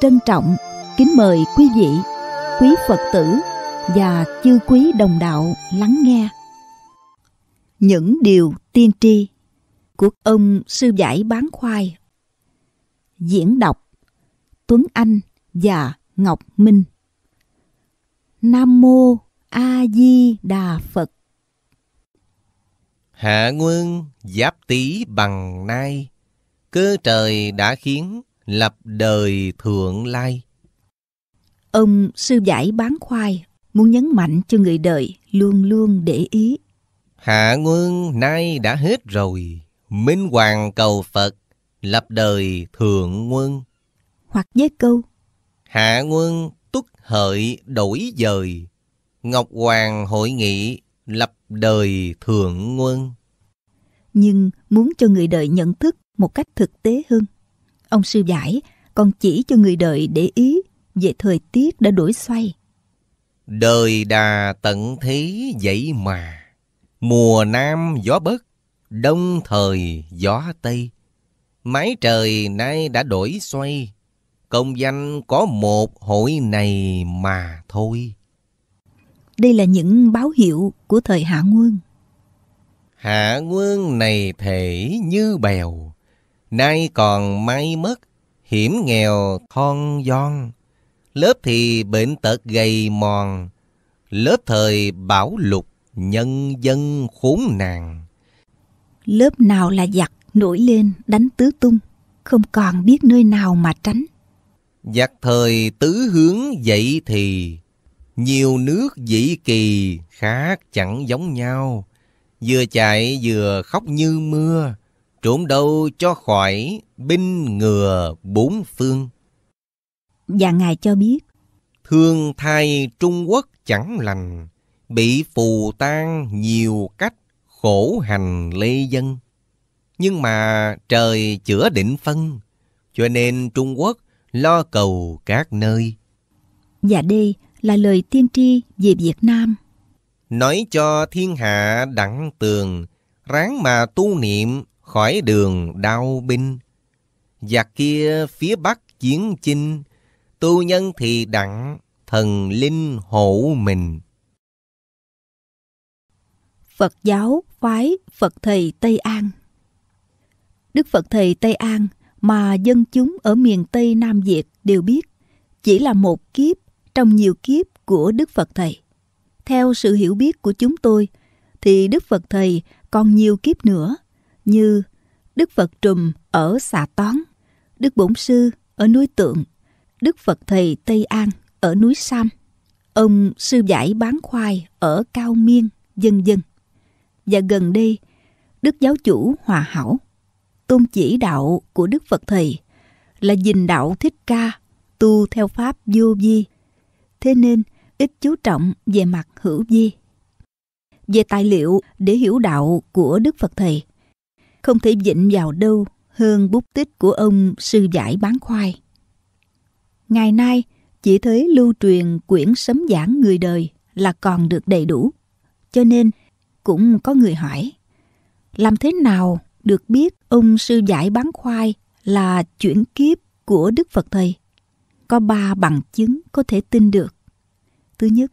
trân trọng kính mời quý vị quý phật tử và chư quý đồng đạo lắng nghe những điều tiên tri của ông sư giải bán khoai diễn đọc tuấn anh và ngọc minh nam mô a di đà phật hạ quân giáp tý bằng nay cơ trời đã khiến lập đời thượng lai. Ông sư giải bán khoai, muốn nhấn mạnh cho người đời luôn luôn để ý. Hạ quân nay đã hết rồi, minh hoàng cầu Phật, lập đời thượng quân Hoặc với câu Hạ quân túc hợi đổi dời, Ngọc Hoàng hội nghị lập đời thượng quân Nhưng muốn cho người đời nhận thức một cách thực tế hơn. Ông sư giải còn chỉ cho người đời để ý về thời tiết đã đổi xoay. Đời đà tận thế vậy mà, mùa nam gió bất, đông thời gió tây. Mái trời nay đã đổi xoay, công danh có một hội này mà thôi. Đây là những báo hiệu của thời Hạ Nguyên. Hạ Nguyên này thể như bèo, Nay còn may mất, hiểm nghèo thon giòn. Lớp thì bệnh tật gầy mòn, lớp thời bảo lục nhân dân khốn nạn. Lớp nào là giặc nổi lên đánh tứ tung, không còn biết nơi nào mà tránh. Giặc thời tứ hướng dậy thì, nhiều nước dĩ kỳ khác chẳng giống nhau, vừa chạy vừa khóc như mưa trốn đâu cho khỏi binh ngừa bốn phương. Và Ngài cho biết, Thương thai Trung Quốc chẳng lành, bị phù tan nhiều cách khổ hành lê dân. Nhưng mà trời chữa định phân, cho nên Trung Quốc lo cầu các nơi. Và đây là lời tiên tri về Việt Nam. Nói cho thiên hạ đặng tường, ráng mà tu niệm khỏi đường đao binh. và kia phía bắc chiến chinh, tu nhân thì đặng, thần linh hộ mình. Phật giáo phái Phật thầy Tây An Đức Phật thầy Tây An mà dân chúng ở miền Tây Nam Việt đều biết chỉ là một kiếp trong nhiều kiếp của Đức Phật thầy. Theo sự hiểu biết của chúng tôi thì Đức Phật thầy còn nhiều kiếp nữa – như Đức Phật Trùm ở Xà Tón, Đức Bổn Sư ở núi Tượng, Đức Phật Thầy Tây An ở núi Sam, ông Sư Giải Bán Khoai ở Cao Miên, dân dân. Và gần đây, Đức Giáo Chủ Hòa Hảo, tôn chỉ đạo của Đức Phật Thầy là dình đạo thích ca, tu theo pháp vô vi. Thế nên, ít chú trọng về mặt hữu vi. Về tài liệu để hiểu đạo của Đức Phật Thầy, không thể dịnh vào đâu hơn bút tích của ông sư giải bán khoai. Ngày nay, chỉ thấy lưu truyền quyển sấm giảng người đời là còn được đầy đủ. Cho nên, cũng có người hỏi, làm thế nào được biết ông sư giải bán khoai là chuyển kiếp của Đức Phật Thầy? Có ba bằng chứng có thể tin được. Thứ nhất,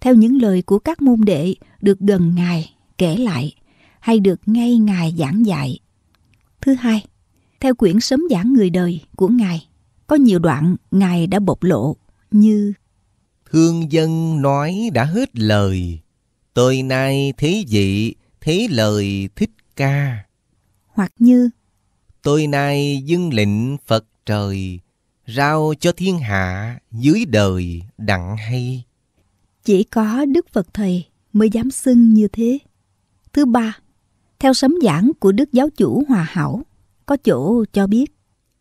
theo những lời của các môn đệ được gần Ngài kể lại, hay được ngay Ngài giảng dạy. Thứ hai, theo quyển sấm giảng người đời của Ngài, có nhiều đoạn Ngài đã bộc lộ như Thương dân nói đã hết lời, tôi nay thế dị, thế lời thích ca. Hoặc như Tôi nay dưng lệnh Phật trời, rao cho thiên hạ dưới đời đặng hay. Chỉ có Đức Phật Thầy mới dám xưng như thế. Thứ ba, theo sấm giảng của Đức Giáo chủ Hòa Hảo, có chỗ cho biết.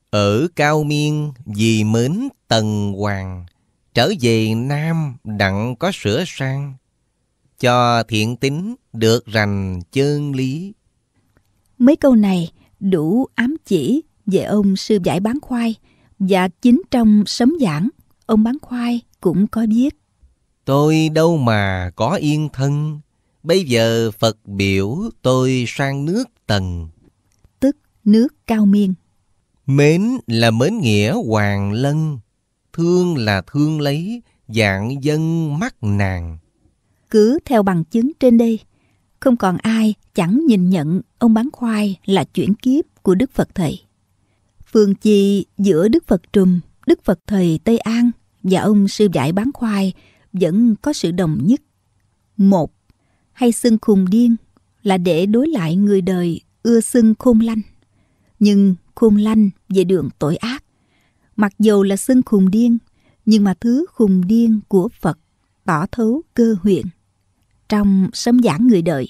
Ở Cao Miên vì mến Tần Hoàng, trở về Nam đặng có sửa sang, cho thiện tính được rành chơn lý. Mấy câu này đủ ám chỉ về ông sư giải bán khoai và chính trong sấm giảng, ông bán khoai cũng có biết. Tôi đâu mà có yên thân, Bây giờ Phật biểu tôi sang nước Tần. Tức nước cao miên. Mến là mến nghĩa hoàng lân. Thương là thương lấy, dạng dân mắt nàng. Cứ theo bằng chứng trên đây, không còn ai chẳng nhìn nhận ông bán khoai là chuyển kiếp của Đức Phật Thầy. Phương chi giữa Đức Phật Trùm, Đức Phật Thầy Tây An và ông sư giải bán khoai vẫn có sự đồng nhất. Một hay xưng khùng điên là để đối lại người đời ưa xưng khôn lanh. Nhưng khôn lanh về đường tội ác. Mặc dù là xưng khùng điên, nhưng mà thứ khùng điên của Phật tỏ thấu cơ huyện. Trong sấm giảng người đời,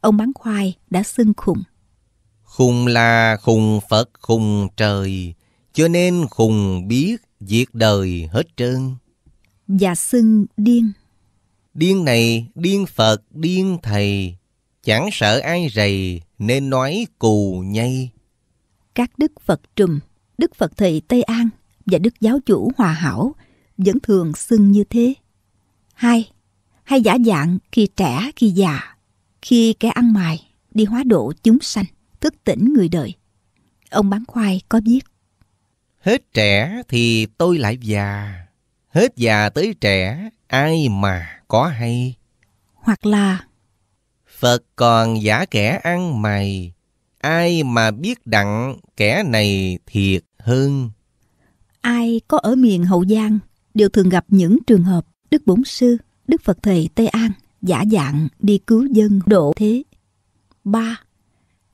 ông bán khoai đã xưng khùng. Khùng là khùng Phật khùng trời, cho nên khùng biết diệt đời hết trơn. Và xưng điên Điên này, điên Phật, điên Thầy, chẳng sợ ai rầy nên nói cù nhây. Các Đức Phật Trùm, Đức Phật thầy Tây An và Đức Giáo Chủ Hòa Hảo vẫn thường xưng như thế. Hai, hay giả dạng khi trẻ khi già, khi kẻ ăn mài, đi hóa độ chúng sanh, thức tỉnh người đời. Ông bán khoai có viết. Hết trẻ thì tôi lại già, hết già tới trẻ ai mà có hay. Hoặc là Phật còn giả kẻ ăn mày, ai mà biết đặng kẻ này thiệt hơn. Ai có ở miền Hậu Giang đều thường gặp những trường hợp Đức Bổn Sư, Đức Phật Thầy Tây An giả dạng đi cứu dân độ thế. ba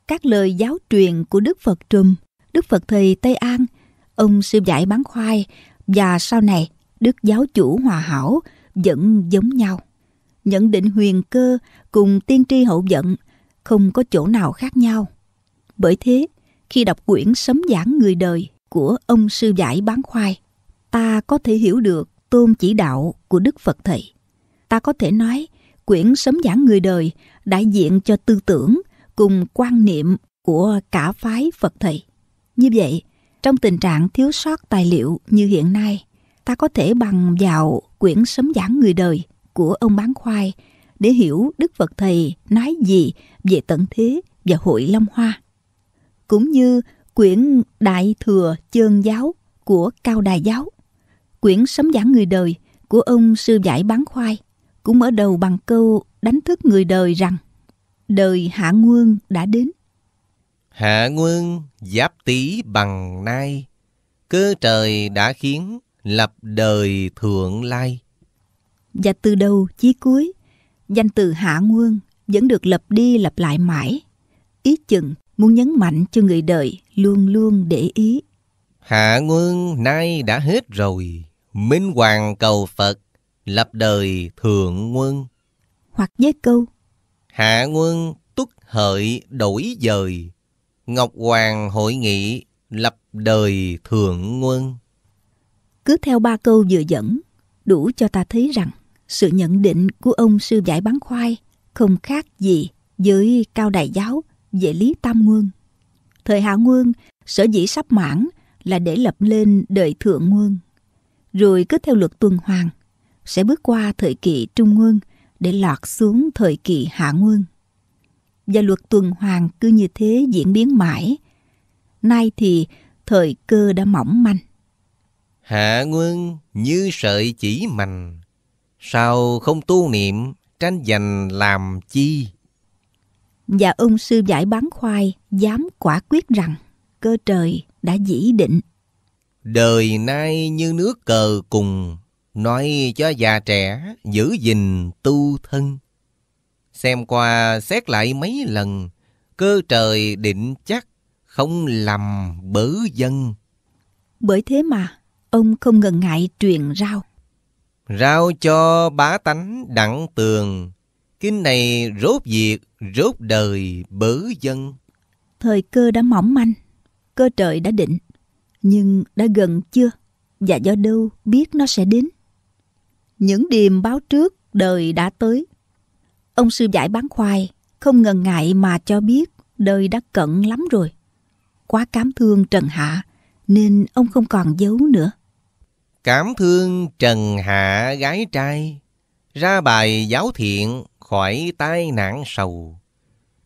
Các lời giáo truyền của Đức Phật Trùm, Đức Phật Thầy Tây An, ông sư giải bán khoai và sau này Đức Giáo chủ Hòa Hảo – vẫn giống nhau. Nhận định huyền cơ cùng tiên tri hậu vận không có chỗ nào khác nhau. Bởi thế, khi đọc quyển Sấm giảng người đời của ông sư giải bán khoai, ta có thể hiểu được tôn chỉ đạo của Đức Phật Thầy. Ta có thể nói quyển Sấm giảng người đời đại diện cho tư tưởng cùng quan niệm của cả phái Phật Thầy. Như vậy, trong tình trạng thiếu sót tài liệu như hiện nay, ta có thể bằng vào quyển sấm giảng người đời của ông bán khoai để hiểu Đức Phật Thầy nói gì về tận thế và hội Long Hoa. Cũng như quyển Đại Thừa Chơn Giáo của Cao Đài Giáo, quyển Sấm Giảng Người Đời của ông Sư Giải Bán Khoai cũng mở đầu bằng câu đánh thức người đời rằng đời hạ nguyên đã đến. Hạ nguyên giáp tý bằng nay, cơ trời đã khiến lập đời thượng lai. Và từ đầu chí cuối, danh từ hạ nguồn vẫn được lập đi lập lại mãi. Ý chừng muốn nhấn mạnh cho người đời luôn luôn để ý. Hạ nguồn nay đã hết rồi, minh hoàng cầu Phật, lập đời thượng nguồn. Hoặc với câu Hạ nguồn túc hợi đổi dời, Ngọc Hoàng hội nghị lập đời thượng nguồn cứ theo ba câu vừa dẫn, đủ cho ta thấy rằng sự nhận định của ông sư giải bán khoai không khác gì với cao đại giáo về lý tam nguyên. Thời hạ nguyên, sở dĩ sắp mãn là để lập lên đời thượng nguyên. Rồi cứ theo luật tuần hoàn, sẽ bước qua thời kỳ trung nguyên để lọt xuống thời kỳ hạ nguyên. Và luật tuần hoàn cứ như thế diễn biến mãi. Nay thì thời cơ đã mỏng manh. Hạ quân như sợi chỉ mành, sao không tu niệm tranh giành làm chi? Và ông sư giải bán khoai dám quả quyết rằng cơ trời đã dĩ định. Đời nay như nước cờ cùng, nói cho già trẻ giữ gìn tu thân. Xem qua xét lại mấy lần, cơ trời định chắc không làm bớ dân. Bởi thế mà, ông không ngần ngại truyền rao. Rao cho bá tánh đặng tường, kinh này rốt việc, rốt đời bớ dân. Thời cơ đã mỏng manh, cơ trời đã định, nhưng đã gần chưa, và do đâu biết nó sẽ đến. Những điềm báo trước đời đã tới. Ông sư giải bán khoai, không ngần ngại mà cho biết đời đã cận lắm rồi. Quá cám thương Trần Hạ, nên ông không còn giấu nữa. Cảm thương trần hạ gái trai, ra bài giáo thiện khỏi tai nạn sầu.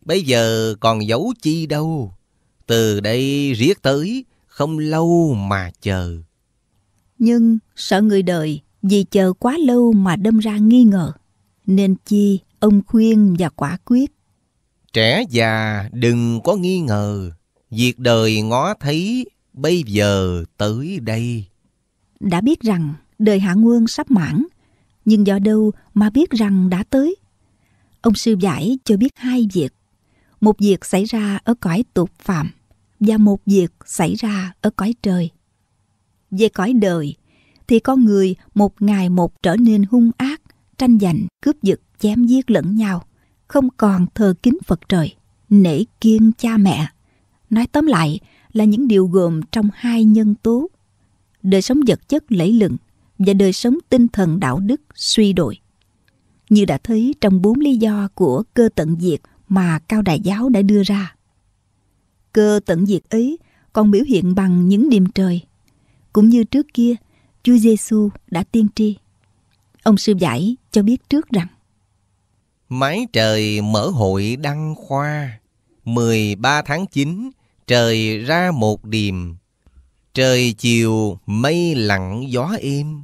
Bây giờ còn giấu chi đâu, từ đây riết tới không lâu mà chờ. Nhưng sợ người đời vì chờ quá lâu mà đâm ra nghi ngờ, nên chi ông khuyên và quả quyết. Trẻ già đừng có nghi ngờ, việc đời ngó thấy bây giờ tới đây đã biết rằng đời Hạ Nguơn sắp mãn, nhưng do đâu mà biết rằng đã tới. Ông sư giải cho biết hai việc. Một việc xảy ra ở cõi tục phạm và một việc xảy ra ở cõi trời. Về cõi đời thì con người một ngày một trở nên hung ác, tranh giành, cướp giật, chém giết lẫn nhau, không còn thờ kính Phật trời, nể kiêng cha mẹ. Nói tóm lại là những điều gồm trong hai nhân tố đời sống vật chất lẫy lừng và đời sống tinh thần đạo đức suy đồi. Như đã thấy trong bốn lý do của cơ tận diệt mà Cao Đại Giáo đã đưa ra. Cơ tận diệt ấy còn biểu hiện bằng những điềm trời. Cũng như trước kia, Chúa Giêsu đã tiên tri. Ông sư giải cho biết trước rằng Mái trời mở hội đăng khoa 13 tháng 9 Trời ra một điềm Trời chiều mây lặng gió êm,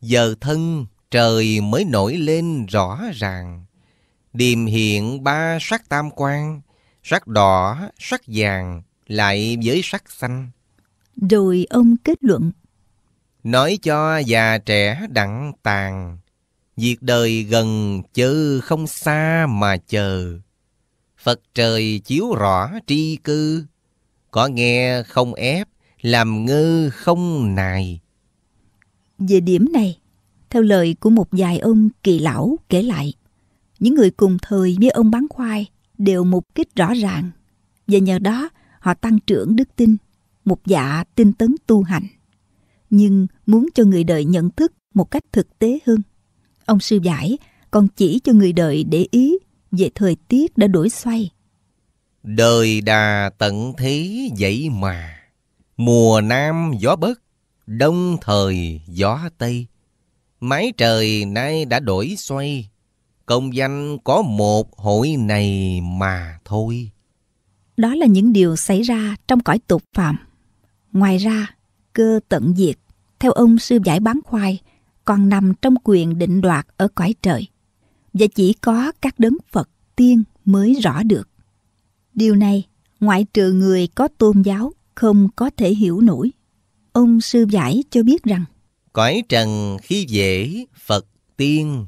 Giờ thân trời mới nổi lên rõ ràng. Điềm hiện ba sắc tam quan, sắc đỏ, sắc vàng, lại với sắc xanh. Rồi ông kết luận. Nói cho già trẻ đặng tàn, Việc đời gần chứ không xa mà chờ. Phật trời chiếu rõ tri cư, Có nghe không ép, làm ngơ không nài. Về điểm này, theo lời của một vài ông kỳ lão kể lại, những người cùng thời với ông bán khoai đều mục kích rõ ràng và nhờ đó họ tăng trưởng đức tin, một dạ tinh tấn tu hành. Nhưng muốn cho người đời nhận thức một cách thực tế hơn, ông sư giải còn chỉ cho người đời để ý về thời tiết đã đổi xoay. Đời đà tận thế vậy mà Mùa Nam gió bớt, đông thời gió Tây. Mái trời nay đã đổi xoay, công danh có một hội này mà thôi. Đó là những điều xảy ra trong cõi tục phạm. Ngoài ra, cơ tận diệt, theo ông sư giải bán khoai, còn nằm trong quyền định đoạt ở cõi trời. Và chỉ có các đấng Phật tiên mới rõ được. Điều này, ngoại trừ người có tôn giáo không có thể hiểu nổi. Ông sư giải cho biết rằng Cõi trần khi dễ Phật tiên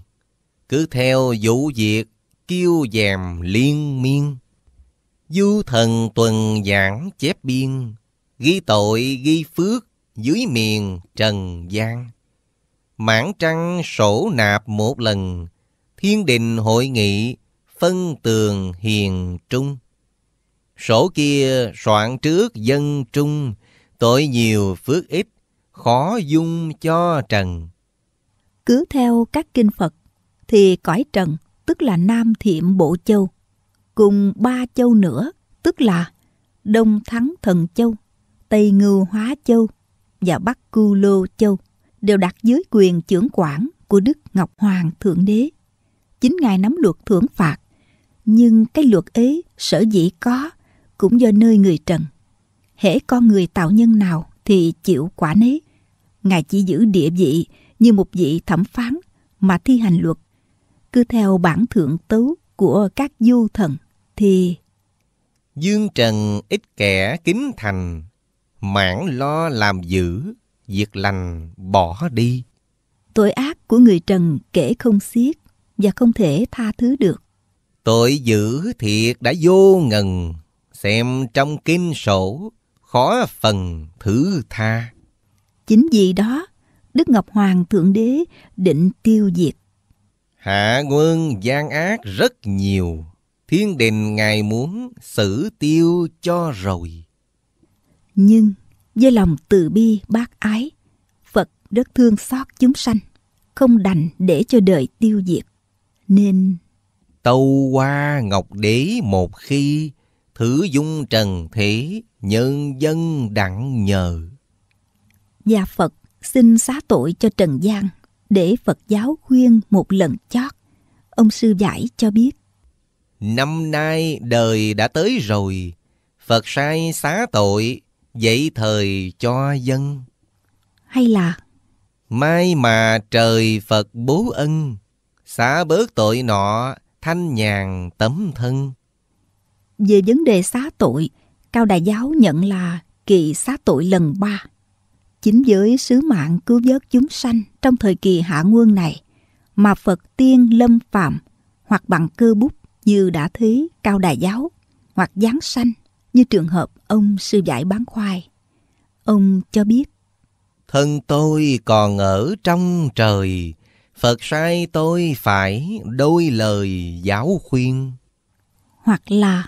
Cứ theo vụ việc kiêu dèm liên miên Du thần tuần giảng chép biên Ghi tội ghi phước dưới miền trần gian Mãn trăng sổ nạp một lần Thiên đình hội nghị phân tường hiền trung Sổ kia soạn trước dân trung, tội nhiều phước ít, khó dung cho trần. Cứ theo các kinh Phật, thì cõi trần tức là Nam Thiệm Bộ Châu, cùng ba châu nữa tức là Đông Thắng Thần Châu, Tây Ngưu Hóa Châu và Bắc Cư Lô Châu đều đặt dưới quyền trưởng quản của Đức Ngọc Hoàng Thượng Đế. Chính Ngài nắm luật thưởng phạt, nhưng cái luật ấy sở dĩ có cũng do nơi người trần. Hễ con người tạo nhân nào thì chịu quả nấy. Ngài chỉ giữ địa vị như một vị thẩm phán mà thi hành luật. Cứ theo bản thượng tấu của các du thần thì... Dương trần ít kẻ kính thành, mãn lo làm giữ, việc lành bỏ đi. Tội ác của người trần kể không xiết và không thể tha thứ được. Tội dữ thiệt đã vô ngần, xem trong kinh sổ, khó phần thứ tha. Chính vì đó, Đức Ngọc Hoàng Thượng Đế định tiêu diệt. Hạ quân gian ác rất nhiều, thiên đình ngài muốn xử tiêu cho rồi. Nhưng với lòng từ bi bác ái, Phật rất thương xót chúng sanh, không đành để cho đời tiêu diệt. Nên... Tâu qua Ngọc Đế một khi Thử dung trần thế, nhân dân đặng nhờ. Gia Phật xin xá tội cho Trần gian để Phật giáo khuyên một lần chót. Ông sư giải cho biết. Năm nay đời đã tới rồi, Phật sai xá tội, dậy thời cho dân. Hay là Mai mà trời Phật bố ân, xả bớt tội nọ, thanh nhàn tấm thân. Về vấn đề xá tội, Cao Đại Giáo nhận là kỳ xá tội lần ba. Chính với sứ mạng cứu vớt chúng sanh trong thời kỳ hạ nguồn này, mà Phật tiên lâm phạm hoặc bằng cơ bút như đã thấy Cao Đại Giáo hoặc giáng sanh như trường hợp ông sư giải bán khoai. Ông cho biết Thân tôi còn ở trong trời, Phật sai tôi phải đôi lời giáo khuyên. Hoặc là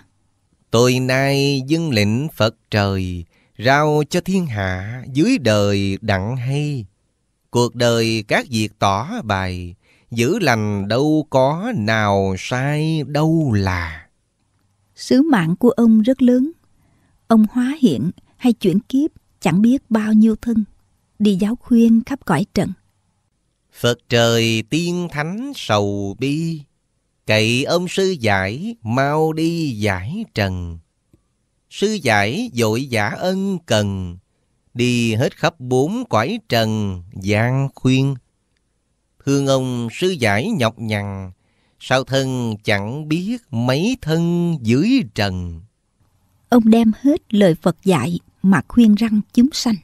Tôi nay dân lĩnh Phật trời, rao cho thiên hạ dưới đời đặng hay. Cuộc đời các việc tỏ bài, giữ lành đâu có nào sai đâu là. Sứ mạng của ông rất lớn. Ông hóa hiện hay chuyển kiếp chẳng biết bao nhiêu thân, đi giáo khuyên khắp cõi trần. Phật trời tiên thánh sầu bi, Cậy ông sư giải, mau đi giải trần. Sư giải dội giả ân cần, đi hết khắp bốn quải trần, gian khuyên. Thương ông sư giải nhọc nhằn, sao thân chẳng biết mấy thân dưới trần. Ông đem hết lời Phật dạy mà khuyên răng chúng sanh.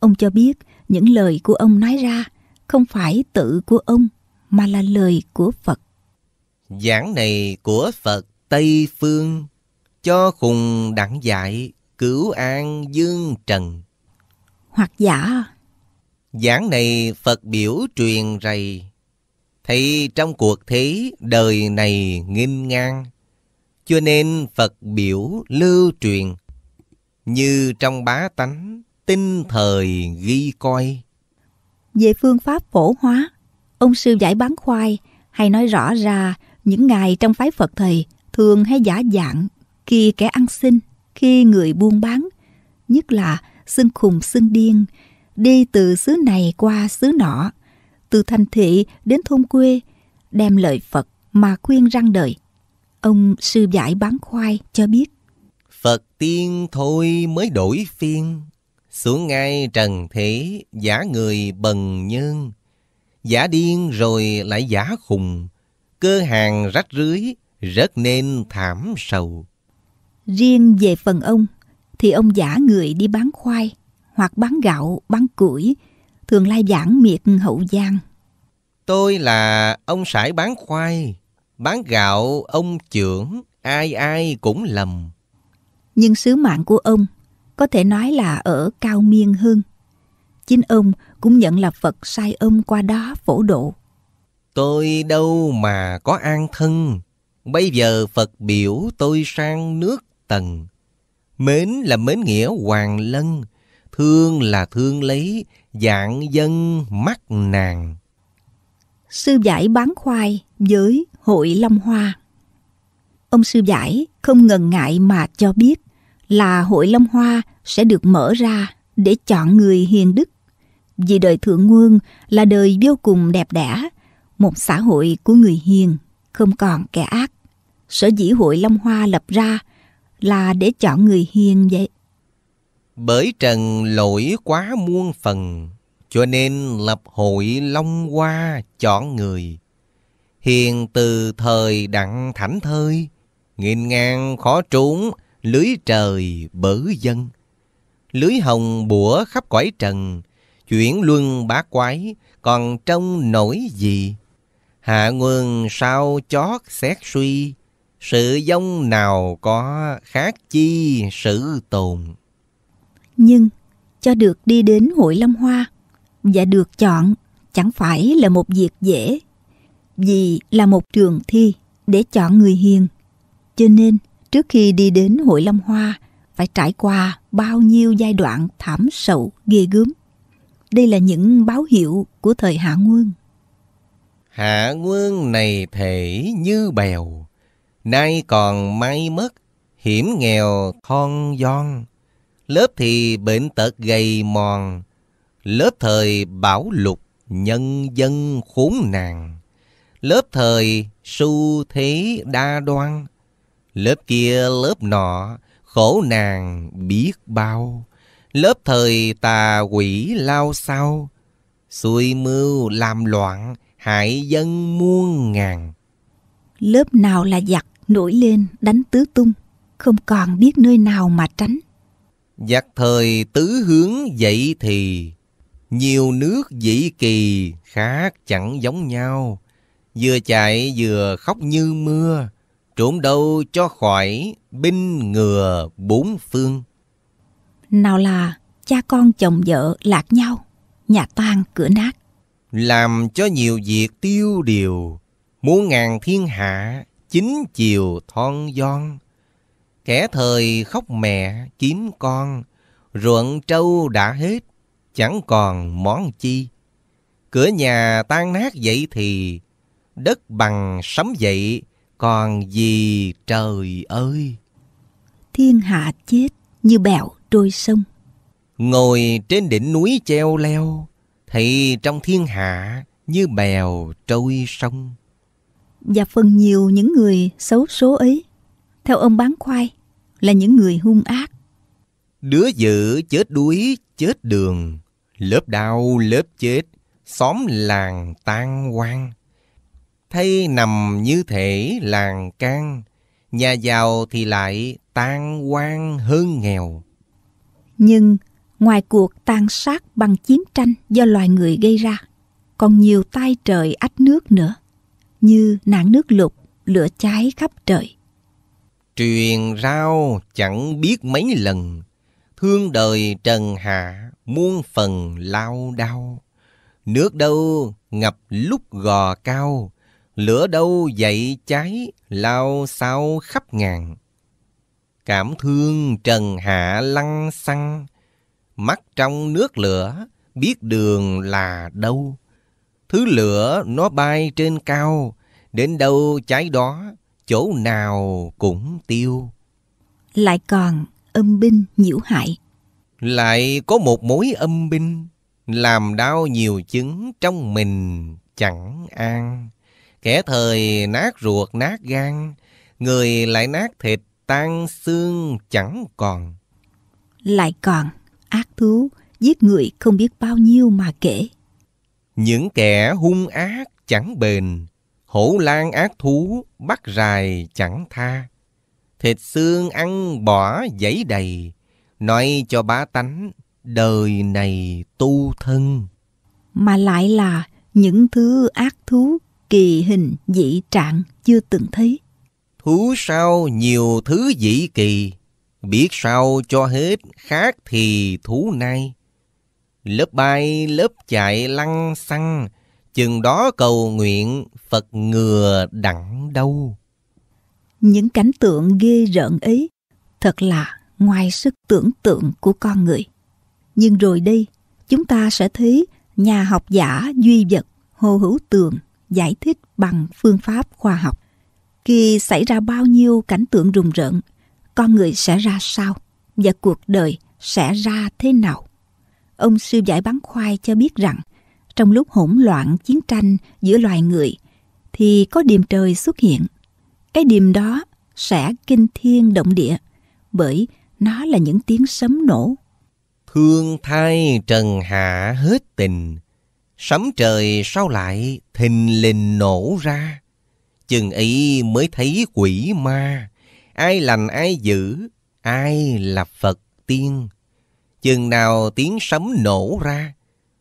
Ông cho biết những lời của ông nói ra không phải tự của ông mà là lời của Phật. Giảng này của Phật Tây Phương Cho khùng đẳng dạy cứu an dương trần Hoặc giả Giảng này Phật biểu truyền rầy Thì trong cuộc thế đời này nghiêm ngang Cho nên Phật biểu lưu truyền Như trong bá tánh tinh thời ghi coi Về phương pháp phổ hóa Ông sư giải bán khoai hay nói rõ ra những ngài trong phái Phật thầy thường hay giả dạng khi kẻ ăn xin, khi người buôn bán, nhất là xưng khùng xưng điên, đi từ xứ này qua xứ nọ, từ thành thị đến thôn quê, đem lời Phật mà khuyên răng đời. Ông sư giải bán khoai cho biết. Phật tiên thôi mới đổi phiên, xuống ngay trần thế giả người bần nhân, giả điên rồi lại giả khùng, cơ hàng rách rưới, rất nên thảm sầu. Riêng về phần ông, thì ông giả người đi bán khoai, hoặc bán gạo, bán củi, thường lai giảng miệt hậu giang. Tôi là ông sải bán khoai, bán gạo ông trưởng, ai ai cũng lầm. Nhưng sứ mạng của ông có thể nói là ở cao miên hơn. Chính ông cũng nhận là Phật sai ông qua đó phổ độ. Tôi đâu mà có an thân, bây giờ Phật biểu tôi sang nước tần. Mến là mến nghĩa hoàng lân, thương là thương lấy, dạng dân mắt nàng. Sư giải bán khoai với hội Long Hoa Ông sư giải không ngần ngại mà cho biết là hội Long Hoa sẽ được mở ra để chọn người hiền đức. Vì đời Thượng Nguồn là đời vô cùng đẹp đẽ, một xã hội của người hiền, không còn kẻ ác. Sở dĩ hội Long Hoa lập ra là để chọn người hiền vậy. Bởi trần lỗi quá muôn phần, cho nên lập hội Long Hoa chọn người. Hiền từ thời đặng thảnh thơi, nghìn ngang khó trốn, lưới trời bở dân. Lưới hồng bủa khắp cõi trần, chuyển luân bá quái, còn trong nổi gì? Hạ nguồn sao chót xét suy, sự giống nào có khác chi sự tồn. Nhưng cho được đi đến hội Lâm Hoa và được chọn chẳng phải là một việc dễ vì là một trường thi để chọn người hiền. Cho nên trước khi đi đến hội Lâm Hoa phải trải qua bao nhiêu giai đoạn thảm sầu ghê gớm. Đây là những báo hiệu của thời Hạ Nguyên. Hạ quân này thể như bèo, Nay còn may mất, hiểm nghèo thon giòn. Lớp thì bệnh tật gầy mòn, Lớp thời bảo lục nhân dân khốn nạn. Lớp thời su thế đa đoan, Lớp kia lớp nọ, khổ nàng biết bao. Lớp thời tà quỷ lao sao, Xuôi mưu làm loạn, hại dân muôn ngàn. Lớp nào là giặc nổi lên đánh tứ tung, không còn biết nơi nào mà tránh. Giặc thời tứ hướng dậy thì, nhiều nước dĩ kỳ khác chẳng giống nhau. Vừa chạy vừa khóc như mưa, trốn đâu cho khỏi binh ngừa bốn phương. Nào là cha con chồng vợ lạc nhau, nhà tan cửa nát làm cho nhiều việc tiêu điều, muốn ngàn thiên hạ, chính chiều thon giòn. Kẻ thời khóc mẹ, kiếm con, ruộng trâu đã hết, chẳng còn món chi. Cửa nhà tan nát vậy thì, đất bằng sấm dậy, còn gì trời ơi! Thiên hạ chết như bèo trôi sông. Ngồi trên đỉnh núi treo leo, thì trong thiên hạ như bèo trôi sông. Và phần nhiều những người xấu số ấy, theo ông bán khoai, là những người hung ác. Đứa dự chết đuối, chết đường, lớp đau, lớp chết, xóm làng tan quang. Thay nằm như thể làng can, nhà giàu thì lại tan quang hơn nghèo. Nhưng ngoài cuộc tàn sát bằng chiến tranh do loài người gây ra, còn nhiều tai trời ách nước nữa, như nạn nước lụt, lửa cháy khắp trời. Truyền rao chẳng biết mấy lần, thương đời trần hạ muôn phần lao đau. Nước đâu ngập lúc gò cao, lửa đâu dậy cháy lao sao khắp ngàn cảm thương trần hạ lăng xăng mắt trong nước lửa, biết đường là đâu. Thứ lửa nó bay trên cao, đến đâu cháy đó, chỗ nào cũng tiêu. Lại còn âm binh nhiễu hại. Lại có một mối âm binh, làm đau nhiều chứng trong mình chẳng an. Kẻ thời nát ruột nát gan, người lại nát thịt tan xương chẳng còn. Lại còn ác thú, giết người không biết bao nhiêu mà kể. Những kẻ hung ác chẳng bền, hổ lang ác thú bắt rài chẳng tha. Thịt xương ăn bỏ giấy đầy, nói cho bá tánh đời này tu thân. Mà lại là những thứ ác thú kỳ hình dị trạng chưa từng thấy. Thú sao nhiều thứ dị kỳ, Biết sao cho hết, khác thì thú nay. Lớp bay, lớp chạy lăng xăng, chừng đó cầu nguyện Phật ngừa đặng đâu. Những cảnh tượng ghê rợn ấy thật là ngoài sức tưởng tượng của con người. Nhưng rồi đây, chúng ta sẽ thấy nhà học giả duy vật Hồ Hữu Tường giải thích bằng phương pháp khoa học. Khi xảy ra bao nhiêu cảnh tượng rùng rợn, con người sẽ ra sao và cuộc đời sẽ ra thế nào. Ông sư giải bán khoai cho biết rằng trong lúc hỗn loạn chiến tranh giữa loài người thì có điềm trời xuất hiện. Cái điềm đó sẽ kinh thiên động địa bởi nó là những tiếng sấm nổ. Thương thai trần hạ hết tình, sấm trời sao lại thình lình nổ ra, chừng ấy mới thấy quỷ ma ai lành ai dữ, ai là Phật tiên. Chừng nào tiếng sấm nổ ra,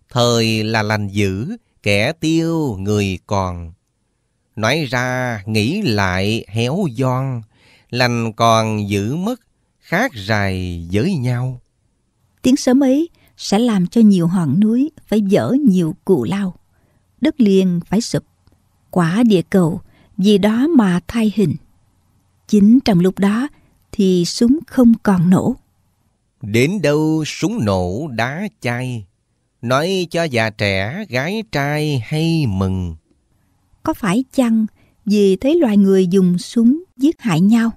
thời là lành dữ, kẻ tiêu người còn. Nói ra nghĩ lại héo giòn, lành còn giữ mất, khác rài với nhau. Tiếng sấm ấy sẽ làm cho nhiều hòn núi phải dở nhiều cù lao, đất liền phải sụp, quả địa cầu vì đó mà thay hình. Chính trong lúc đó thì súng không còn nổ. Đến đâu súng nổ đá chai, nói cho già trẻ gái trai hay mừng. Có phải chăng vì thấy loài người dùng súng giết hại nhau,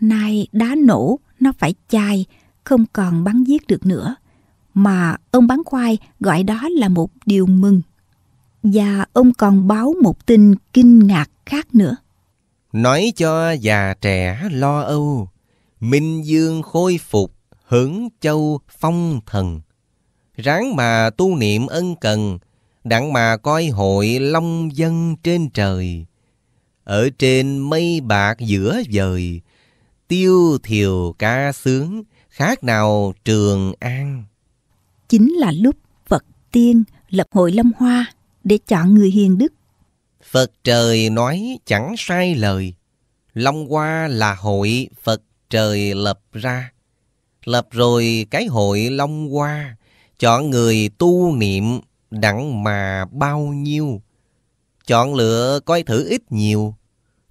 nay đá nổ nó phải chai, không còn bắn giết được nữa, mà ông bán khoai gọi đó là một điều mừng. Và ông còn báo một tin kinh ngạc khác nữa. Nói cho già trẻ lo âu, Minh dương khôi phục, hưởng châu phong thần. Ráng mà tu niệm ân cần, Đặng mà coi hội long dân trên trời. Ở trên mây bạc giữa vời, Tiêu thiều ca sướng, khác nào trường an. Chính là lúc Phật tiên lập hội lâm Hoa để chọn người hiền đức Phật trời nói chẳng sai lời. Long Hoa là hội Phật trời lập ra. Lập rồi cái hội Long Hoa, chọn người tu niệm đặng mà bao nhiêu. Chọn lựa coi thử ít nhiều,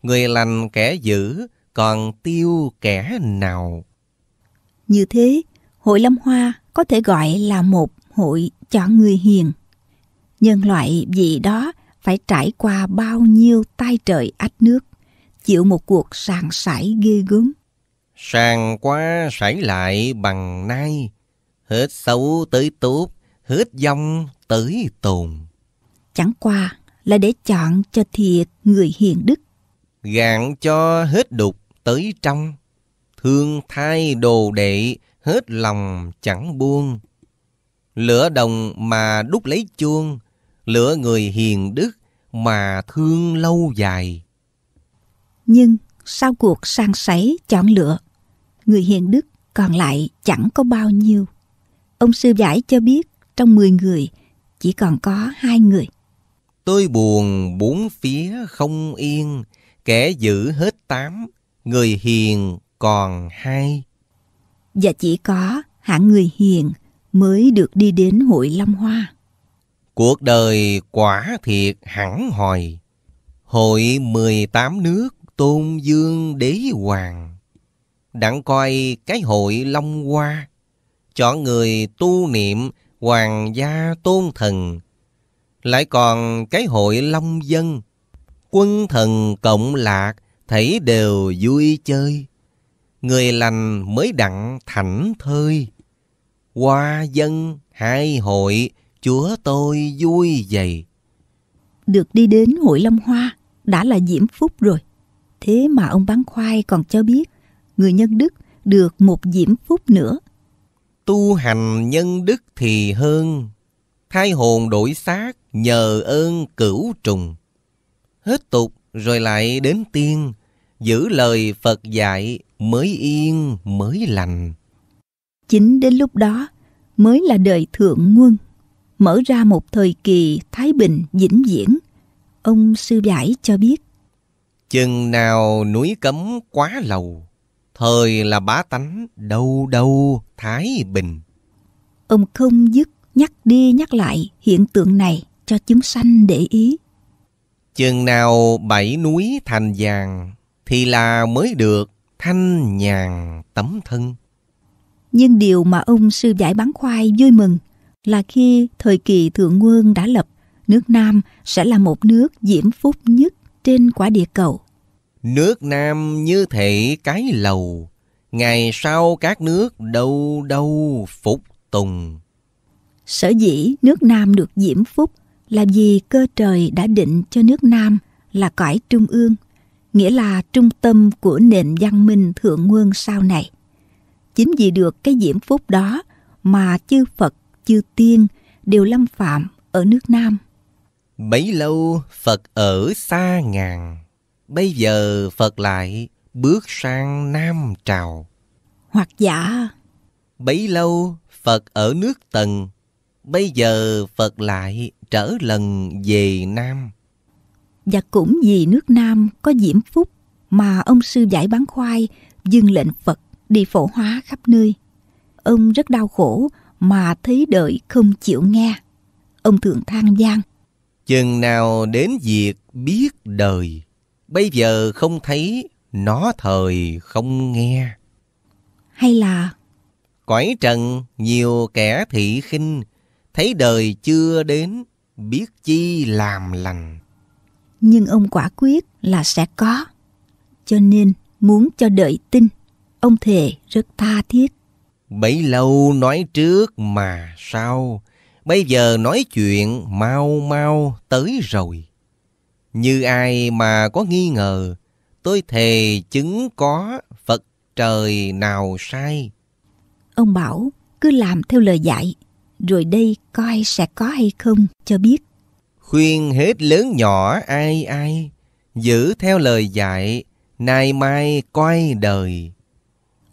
người lành kẻ dữ, còn tiêu kẻ nào. Như thế, hội Lâm Hoa có thể gọi là một hội chọn người hiền. Nhân loại vì đó phải trải qua bao nhiêu tai trời ách nước, chịu một cuộc sàng sải ghê gớm. Sàng qua sải lại bằng nay, hết xấu tới tốt, hết dòng tới tồn. Chẳng qua là để chọn cho thiệt người hiền đức. Gạn cho hết đục tới trong, thương thai đồ đệ hết lòng chẳng buông. Lửa đồng mà đúc lấy chuông, lựa người hiền đức mà thương lâu dài. Nhưng sau cuộc sang sấy chọn lựa, người hiền đức còn lại chẳng có bao nhiêu. Ông sư giải cho biết trong 10 người chỉ còn có hai người. Tôi buồn bốn phía không yên, kẻ giữ hết tám, người hiền còn hai. Và chỉ có hạng người hiền mới được đi đến hội Long Hoa. Cuộc đời quả thiệt hẳn hồi. Hội mười tám nước tôn dương đế hoàng. Đặng coi cái hội Long Hoa. Chọn người tu niệm hoàng gia tôn thần. Lại còn cái hội Long Dân. Quân thần cộng lạc thấy đều vui chơi. Người lành mới đặng thảnh thơi. Hoa dân hai hội Chúa tôi vui dày. Được đi đến hội Lâm Hoa đã là diễm phúc rồi. Thế mà ông bán khoai còn cho biết người nhân đức được một diễm phúc nữa. Tu hành nhân đức thì hơn, thay hồn đổi xác nhờ ơn cửu trùng. Hết tục rồi lại đến tiên, giữ lời Phật dạy mới yên mới lành. Chính đến lúc đó mới là đời thượng nguồn mở ra một thời kỳ thái bình vĩnh viễn. Ông Sư Giải cho biết. Chừng nào núi cấm quá lầu, thời là bá tánh đâu đâu thái bình. Ông không dứt nhắc đi nhắc lại hiện tượng này cho chúng sanh để ý. Chừng nào bảy núi thành vàng thì là mới được thanh nhàn tấm thân. Nhưng điều mà ông sư giải bán khoai vui mừng là khi thời kỳ thượng nguyên đã lập, nước Nam sẽ là một nước diễm phúc nhất trên quả địa cầu. Nước Nam như thể cái lầu, ngày sau các nước đâu đâu phục tùng. Sở dĩ nước Nam được diễm phúc là vì cơ trời đã định cho nước Nam là cõi trung ương, nghĩa là trung tâm của nền văn minh thượng nguyên sau này. Chính vì được cái diễm phúc đó mà chư Phật chư tiên đều lâm phạm ở nước Nam. Bấy lâu Phật ở xa ngàn, bây giờ Phật lại bước sang Nam Trào. Hoặc giả. Bấy lâu Phật ở nước Tần, bây giờ Phật lại trở lần về Nam. Và cũng vì nước Nam có diễm phúc mà ông sư giải bán khoai dưng lệnh Phật đi phổ hóa khắp nơi. Ông rất đau khổ mà thấy đợi không chịu nghe. Ông thường than gian. Chừng nào đến việc biết đời, bây giờ không thấy, nó thời không nghe. Hay là... Cõi trần nhiều kẻ thị khinh, thấy đời chưa đến, biết chi làm lành. Nhưng ông quả quyết là sẽ có. Cho nên muốn cho đợi tin, ông thề rất tha thiết. Bấy lâu nói trước mà sao, bây giờ nói chuyện mau mau tới rồi. Như ai mà có nghi ngờ, tôi thề chứng có Phật trời nào sai. Ông bảo cứ làm theo lời dạy, rồi đây coi sẽ có hay không cho biết. Khuyên hết lớn nhỏ ai ai, giữ theo lời dạy, nay mai coi đời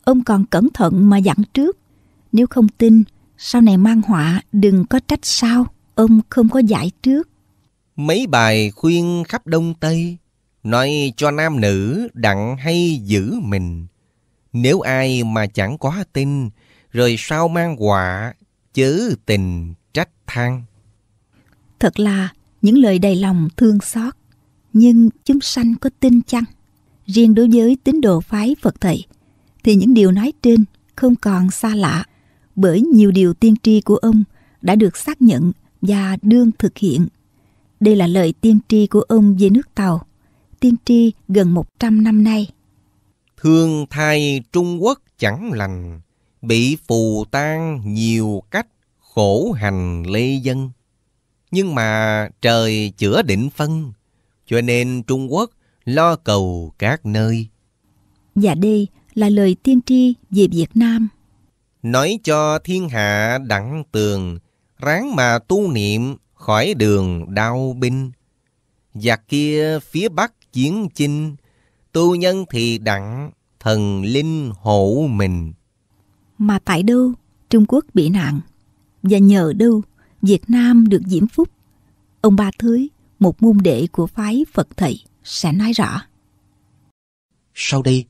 ông còn cẩn thận mà dặn trước. Nếu không tin, sau này mang họa đừng có trách sao, ông không có giải trước. Mấy bài khuyên khắp Đông Tây, nói cho nam nữ đặng hay giữ mình. Nếu ai mà chẳng quá tin, rồi sao mang họa, chớ tình trách than. Thật là những lời đầy lòng thương xót, nhưng chúng sanh có tin chăng? Riêng đối với tín đồ phái Phật thầy, thì những điều nói trên không còn xa lạ bởi nhiều điều tiên tri của ông đã được xác nhận và đương thực hiện. Đây là lời tiên tri của ông về nước Tàu, tiên tri gần 100 năm nay. Thương thai Trung Quốc chẳng lành, bị phù tan nhiều cách khổ hành lê dân. Nhưng mà trời chữa định phân, cho nên Trung Quốc lo cầu các nơi. Và đây là lời tiên tri về Việt Nam. Nói cho thiên hạ đặng tường, ráng mà tu niệm khỏi đường đau binh. Giặc kia phía bắc chiến chinh, tu nhân thì đặng thần linh hộ mình. Mà tại đâu Trung Quốc bị nạn? Và nhờ đâu Việt Nam được diễm phúc? Ông Ba Thới, một môn đệ của phái Phật Thầy, sẽ nói rõ. Sau đây,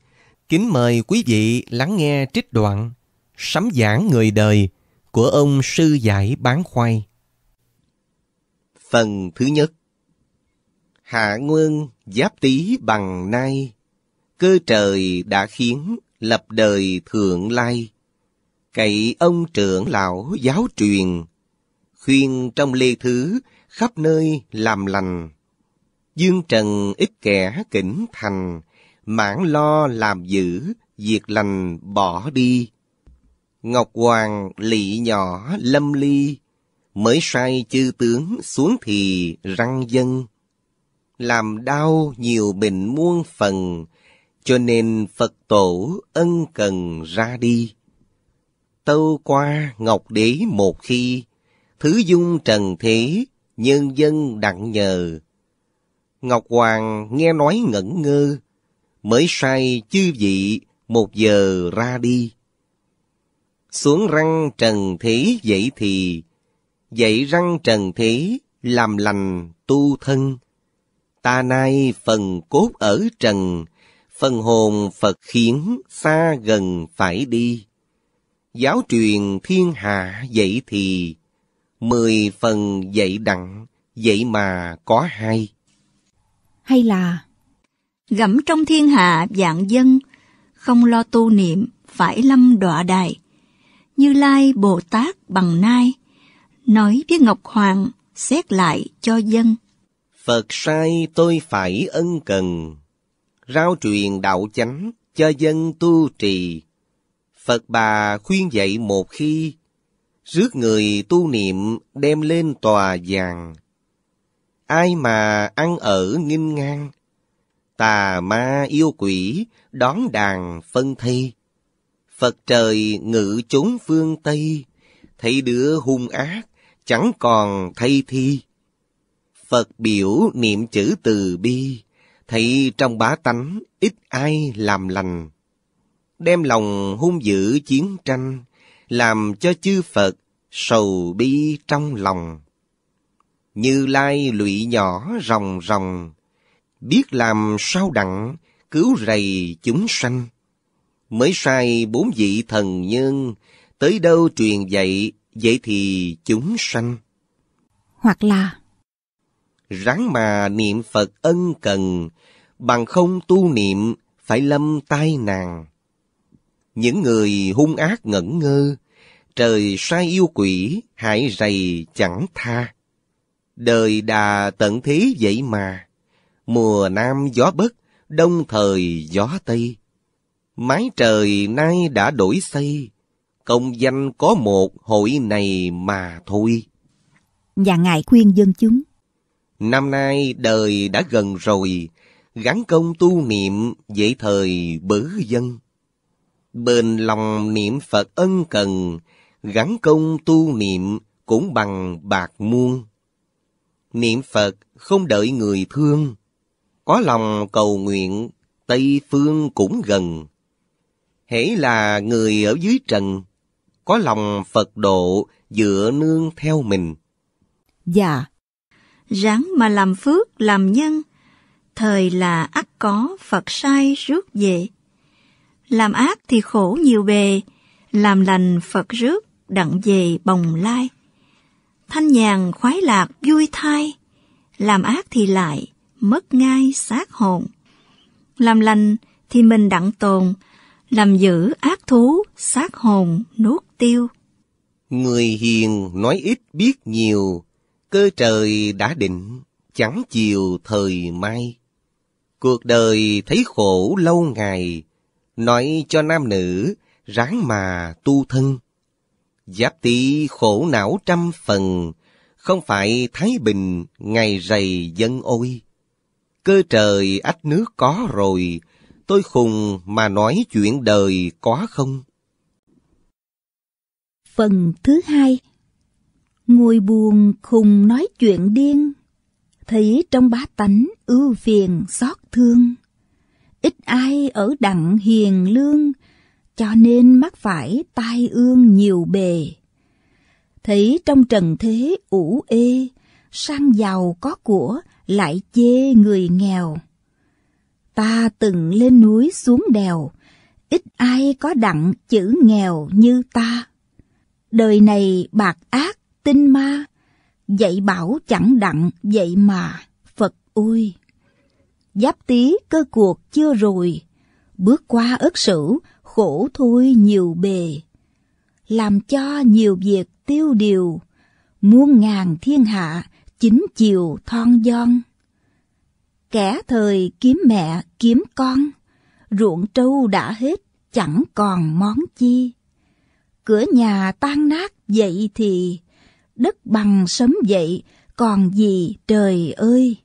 Kính mời quý vị lắng nghe trích đoạn Sấm giảng người đời của ông Sư Giải Bán Khoai. Phần thứ nhất Hạ Nguyên giáp tí bằng nay, Cơ trời đã khiến lập đời thượng lai. Cậy ông trưởng lão giáo truyền, Khuyên trong lê thứ khắp nơi làm lành. Dương trần ít kẻ kỉnh thành, mãn lo làm dữ, việc lành bỏ đi. Ngọc Hoàng lị nhỏ lâm ly, mới sai chư tướng xuống thì răng dân. Làm đau nhiều bệnh muôn phần, cho nên Phật tổ ân cần ra đi. Tâu qua Ngọc Đế một khi, thứ dung trần thế, nhân dân đặng nhờ. Ngọc Hoàng nghe nói ngẩn ngơ, mới sai chư vị một giờ ra đi. Xuống răng trần thế dậy thì, dậy răng trần thế làm lành tu thân. Ta nay phần cốt ở trần, phần hồn Phật khiến xa gần phải đi. Giáo truyền thiên hạ dậy thì, mười phần dậy đặng, vậy mà có hai. Hay là gẫm trong thiên hạ dạng dân, không lo tu niệm, phải lâm đọa đài. Như Lai Bồ Tát bằng nai, nói với Ngọc Hoàng, xét lại cho dân. Phật sai tôi phải ân cần, rao truyền đạo chánh cho dân tu trì. Phật bà khuyên dạy một khi, rước người tu niệm đem lên tòa vàng. Ai mà ăn ở nghinh ngang, tà ma yêu quỷ, đón đàn phân thi. Phật trời ngự chúng phương Tây, thấy đứa hung ác, chẳng còn thay thi. Phật biểu niệm chữ từ bi, thấy trong bá tánh ít ai làm lành. Đem lòng hung dữ chiến tranh, làm cho chư Phật sầu bi trong lòng. Như lai lụy nhỏ ròng ròng, biết làm sao đặng cứu rầy chúng sanh mới sai bốn vị thần nhân tới đâu truyền dạy vậy thì chúng sanh hoặc là ráng mà niệm phật ân cần bằng không tu niệm phải lâm tai nàng những người hung ác ngẩn ngơ trời sai yêu quỷ hại rầy chẳng tha đời đà tận thế vậy mà mùa nam gió bất, đông thời gió tây. Mái trời nay đã đổi xây, công danh có một hội này mà thôi. Và ngài khuyên dân chúng. Năm nay đời đã gần rồi, gắn công tu niệm dễ thời bử dân. Bền lòng niệm Phật ân cần, gắn công tu niệm cũng bằng bạc muôn. Niệm Phật không đợi người thương, có lòng cầu nguyện, Tây Phương cũng gần. Hễ là người ở dưới trần, có lòng Phật độ dựa nương theo mình. Dạ, ráng mà làm phước, làm nhân, thời là ắt có Phật sai rước về. Làm ác thì khổ nhiều bề, làm lành Phật rước đặng về bồng lai. Thanh nhàn khoái lạc vui thai, làm ác thì lại, mất ngay xác hồn. Làm lành thì mình đặng tồn, làm giữ ác thú, xác hồn nuốt tiêu. Người hiền nói ít biết nhiều, cơ trời đã định, chẳng chiều thời mai. Cuộc đời thấy khổ lâu ngày, nói cho nam nữ ráng mà tu thân. Giáp tỷ khổ não trăm phần, không phải thái bình ngày rầy dân ôi. Cơ trời ách nước có rồi, tôi khùng mà nói chuyện đời có không? Phần thứ hai Ngồi buồn khùng nói chuyện điên, thấy trong bá tánh ưu phiền xót thương. Ít ai ở đặng hiền lương, cho nên mắc phải tai ương nhiều bề. Thấy trong trần thế ủ ê, sang giàu có của, lại chê người nghèo. Ta từng lên núi xuống đèo, ít ai có đặng chữ nghèo như ta. Đời này bạc ác, tinh ma, dạy bảo chẳng đặng vậy mà, Phật ôi! Giáp tí cơ cuộc chưa rồi, bước qua ớt sử khổ thôi nhiều bề. Làm cho nhiều việc tiêu điều, muôn ngàn thiên hạ chính chiều thon giòn. Kẻ thời kiếm mẹ kiếm con, ruộng trâu đã hết chẳng còn món chi. Cửa nhà tan nát vậy thì, đất bằng sớm dậy còn gì trời ơi.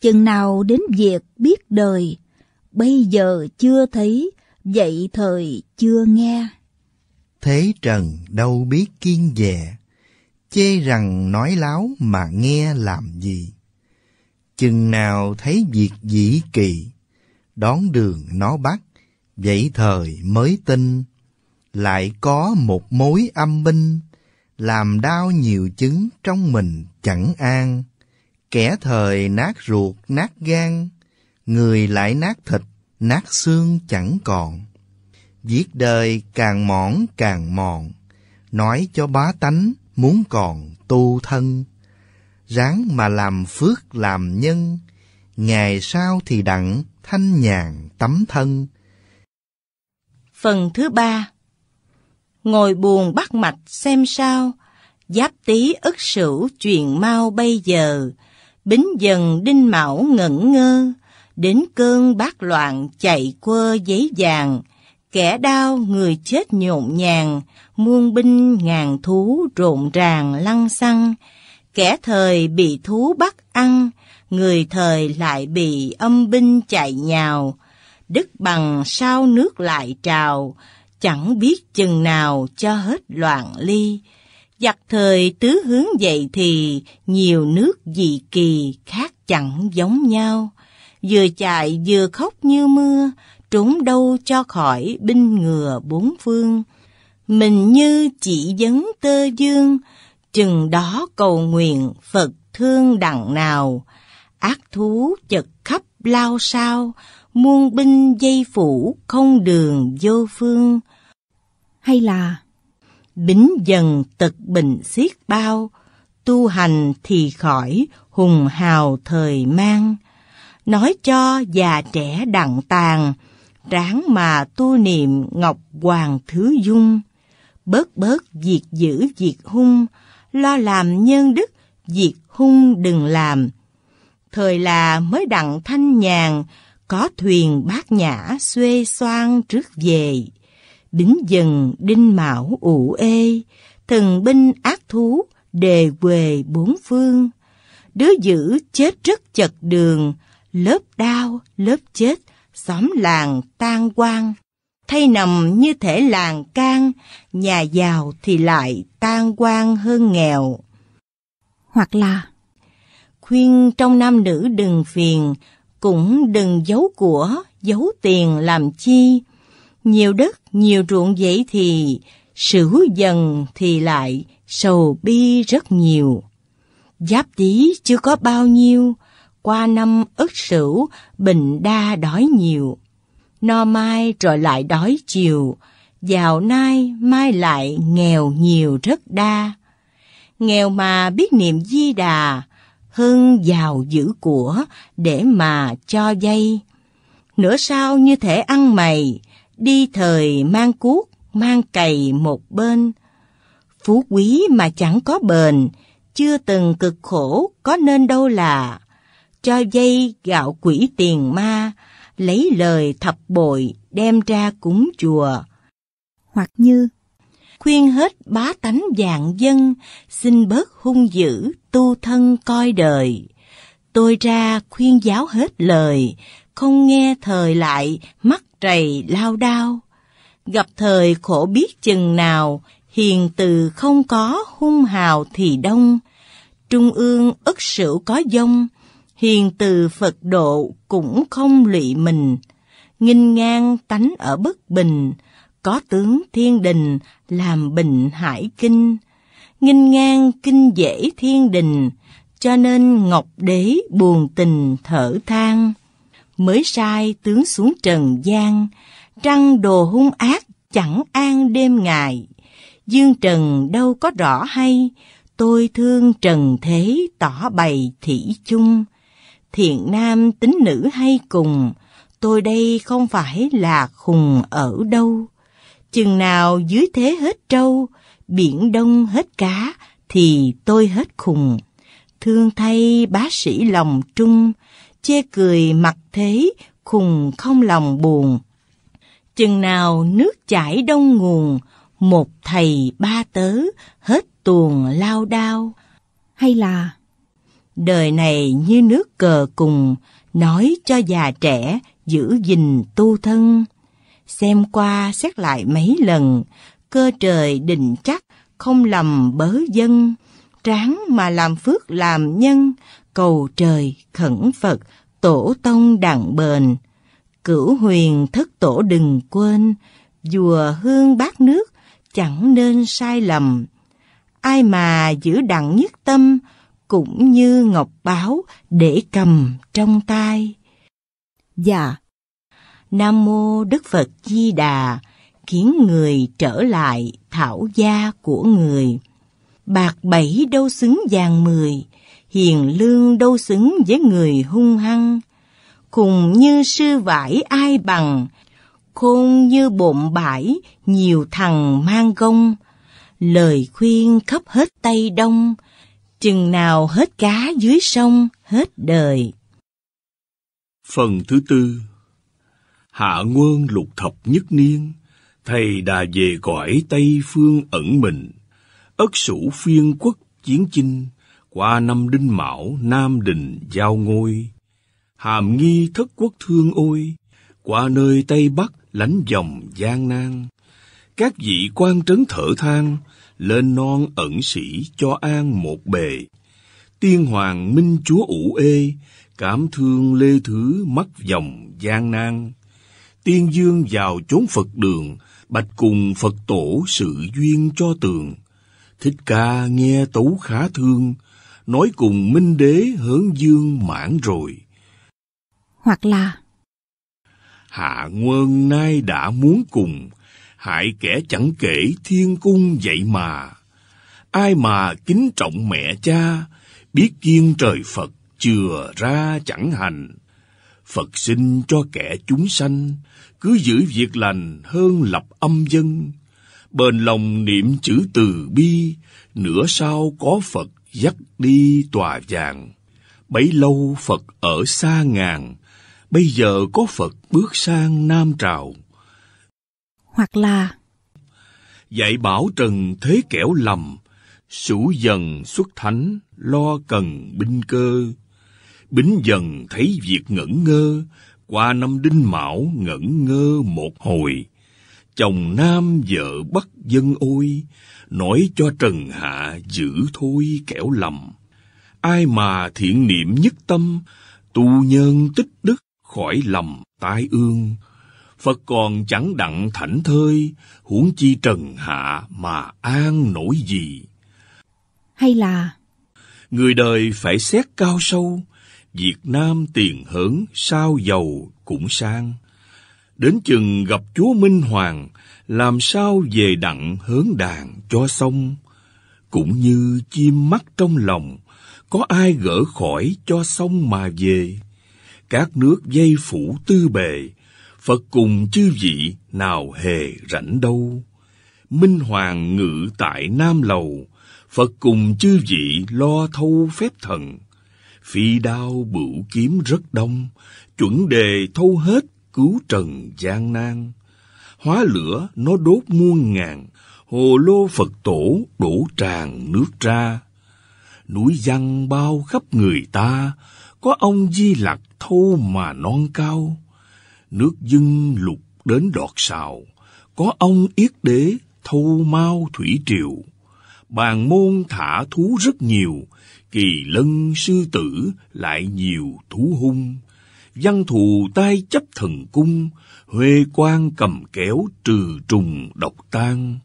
Chừng nào đến việc biết đời, bây giờ chưa thấy, vậy thời chưa nghe. Thế trần đâu biết kiên dè, chê rằng nói láo mà nghe làm gì. Chừng nào thấy việc dĩ kỳ, đón đường nó bắt, vậy thời mới tin. Lại có một mối âm binh, làm đau nhiều chứng trong mình chẳng an. Kẻ thời nát ruột nát gan, người lại nát thịt, nát xương chẳng còn. Viết đời càng mỏng càng mòn, nói cho bá tánh, muốn còn tu thân ráng mà làm phước làm nhân ngày sau thì đặng thanh nhàn tấm thân phần thứ ba ngồi buồn bắt mạch xem sao giáp tý ất sửu chuyện mau bây giờ bính dần đinh mão ngẩn ngơ đến cơn bát loạn chạy quơ giấy vàng kẻ đau người chết nhộn nhàng, muôn binh ngàn thú rộn ràng lăng xăng, kẻ thời bị thú bắt ăn, người thời lại bị âm binh chạy nhào, đức bằng sao nước lại trào, chẳng biết chừng nào cho hết loạn ly. Giặc thời tứ hướng dậy thì nhiều nước dị kỳ khác chẳng giống nhau, vừa chạy vừa khóc như mưa, trốn đâu cho khỏi binh ngừa bốn phương. Mình như chỉ dấn tơ dương, chừng đó cầu nguyện Phật thương đặng nào. Ác thú chật khắp lao sao, muôn binh dây phủ không đường vô phương. Hay là bính dần tật bệnh xiết bao, tu hành thì khỏi hùng hào thời mang. Nói cho già trẻ đặng tàn, ráng mà tu niệm Ngọc Hoàng Thứ Dung, bớt bớt diệt dữ diệt hung, lo làm nhân đức, diệt hung đừng làm. Thời là mới đặng thanh nhàn, có thuyền bát nhã xuê xoan trước về. Bính dần đinh mão ủ ê, thần binh ác thú, đề quề bốn phương. Đứa giữ chết rất chật đường, lớp đau, lớp chết xóm làng tan quang, thay nằm như thể làng can, nhà giàu thì lại tan quang hơn nghèo. Hoặc là khuyên trong nam nữ đừng phiền, cũng đừng giấu của, giấu tiền làm chi. Nhiều đất, nhiều ruộng vậy thì, sửu dần thì lại, sầu bi rất nhiều. Giáp tí chưa có bao nhiêu, qua năm ớt sửu, bình đa đói nhiều. No mai rồi lại đói chiều, giàu nay mai lại nghèo nhiều rất đa. Nghèo mà biết niệm di đà, hơn giàu giữ của để mà cho dây. Nửa sao như thể ăn mày, đi thời mang cuốc, mang cày một bên. Phú quý mà chẳng có bền, chưa từng cực khổ có nên đâu là cho dây gạo quỷ tiền ma, lấy lời thập bội đem ra cúng chùa. Hoặc như khuyên hết bá tánh dạng dân, xin bớt hung dữ, tu thân coi đời. Tôi ra khuyên giáo hết lời, không nghe thời lại, mắt trầy lao đao. Gặp thời khổ biết chừng nào, hiền từ không có, hung hào thì đông. Trung ương ức sửu có dông, hiền từ Phật độ cũng không lụy mình, nghinh ngang tánh ở bất bình, có tướng thiên đình làm bình hải kinh, nghinh ngang kinh dễ thiên đình, cho nên Ngọc Đế buồn tình thở than. Mới sai tướng xuống trần gian, trăng đồ hung ác chẳng an đêm ngày. Dương Trần đâu có rõ hay, tôi thương Trần Thế tỏ bày thị chung thiện nam tính nữ hay cùng, tôi đây không phải là khùng ở đâu. Chừng nào dưới thế hết trâu, biển đông hết cá, thì tôi hết khùng. Thương thay bác sĩ lòng trung, chê cười mặt thế, khùng không lòng buồn. Chừng nào nước chảy đông nguồn, một thầy ba tớ, hết tuồng lao đao. Hay là đời này như nước cờ cùng, nói cho già trẻ giữ gìn tu thân. Xem qua xét lại mấy lần, cơ trời định chắc, không lầm bớ dân, ráng mà làm phước làm nhân, cầu trời khẩn Phật, tổ tông đặng bền. Cửu huyền thất tổ đừng quên, dùa hương bát nước, chẳng nên sai lầm. Ai mà giữ đặng nhất tâm, cũng như ngọc báo để cầm trong tay. Dạ. Nam mô Đức Phật Di Đà, khiến người trở lại thảo gia của người. Bạc bảy đâu xứng vàng mười, hiền lương đâu xứng với người hung hăng. Cùng như sư vải ai bằng, khôn như bộn bãi, nhiều thằng mang gông. Lời khuyên khắp hết Tây Đông, Chừng nào hết cá dưới sông hết đời. Phần thứ tư Hạ quân lục thập nhất niên, thầy đà về cõi Tây Phương ẩn mình, ất sủ phiên quốc chiến chinh, qua năm đinh mão Nam Đình giao ngôi. Hàm nghi thất quốc thương ôi, qua nơi Tây Bắc lánh dòng gian nan. Các vị quan trấn thở than, lên non ẩn sĩ cho an một bề. Tiên hoàng minh chúa ủ ê, cảm thương lê thứ mắc dòng gian nan. Tiên dương vào chốn Phật đường, bạch cùng Phật tổ sự duyên cho tường. Thích ca nghe tấu khá thương, nói cùng minh đế hớn dương mãn rồi. Hoặc là Hạ quân nay đã muốn cùng, hại kẻ chẳng kể thiên cung vậy mà. Ai mà kính trọng mẹ cha, biết kiên trời Phật chừa ra chẳng hành. Phật sinh cho kẻ chúng sanh, cứ giữ việc lành hơn lập âm dân. Bền lòng niệm chữ từ bi, nửa sau có Phật dắt đi tòa vàng. Bấy lâu Phật ở xa ngàn, bây giờ có Phật bước sang Nam Trào hoặc là Dạy bảo trần thế kẻo lầm, sủ dần xuất thánh, lo cần binh cơ. Bính dần thấy việc ngẩn ngơ, qua năm đinh mão ngẩn ngơ một hồi. Chồng nam vợ bắt dân ôi, nói cho trần hạ giữ thôi kẻo lầm. Ai mà thiện niệm nhất tâm, tu nhân tích đức khỏi lầm tai ương Phật còn chẳng đặng thảnh thơi, huống chi trần hạ mà an nổi gì. Hay là... Người đời phải xét cao sâu, Việt Nam tiền hưởng sao giàu cũng sang. Đến chừng gặp Chúa Minh Hoàng, làm sao về đặng hớn đàn cho xong. Cũng như chim mắt trong lòng, có ai gỡ khỏi cho xong mà về. Các nước dây phủ tư bề, Phật cùng chư vị nào hề rảnh đâu. Minh Hoàng ngự tại Nam Lầu, Phật cùng chư vị lo thâu phép thần. Phi đao bửu kiếm rất đông, chuẩn đề thâu hết cứu trần gian nan. Hóa lửa nó đốt muôn ngàn, hồ lô Phật tổ đổ tràn nước ra. Núi văn bao khắp người ta, có ông di lặc thâu mà non cao nước dưng lục đến đọt sào, có ông yết đế, thâu mau thủy triều. Bàn môn thả thú rất nhiều, kỳ lân sư tử lại nhiều thú hung. Văn thù tay chấp thần cung, huê quan cầm kéo trừ trùng độc tan.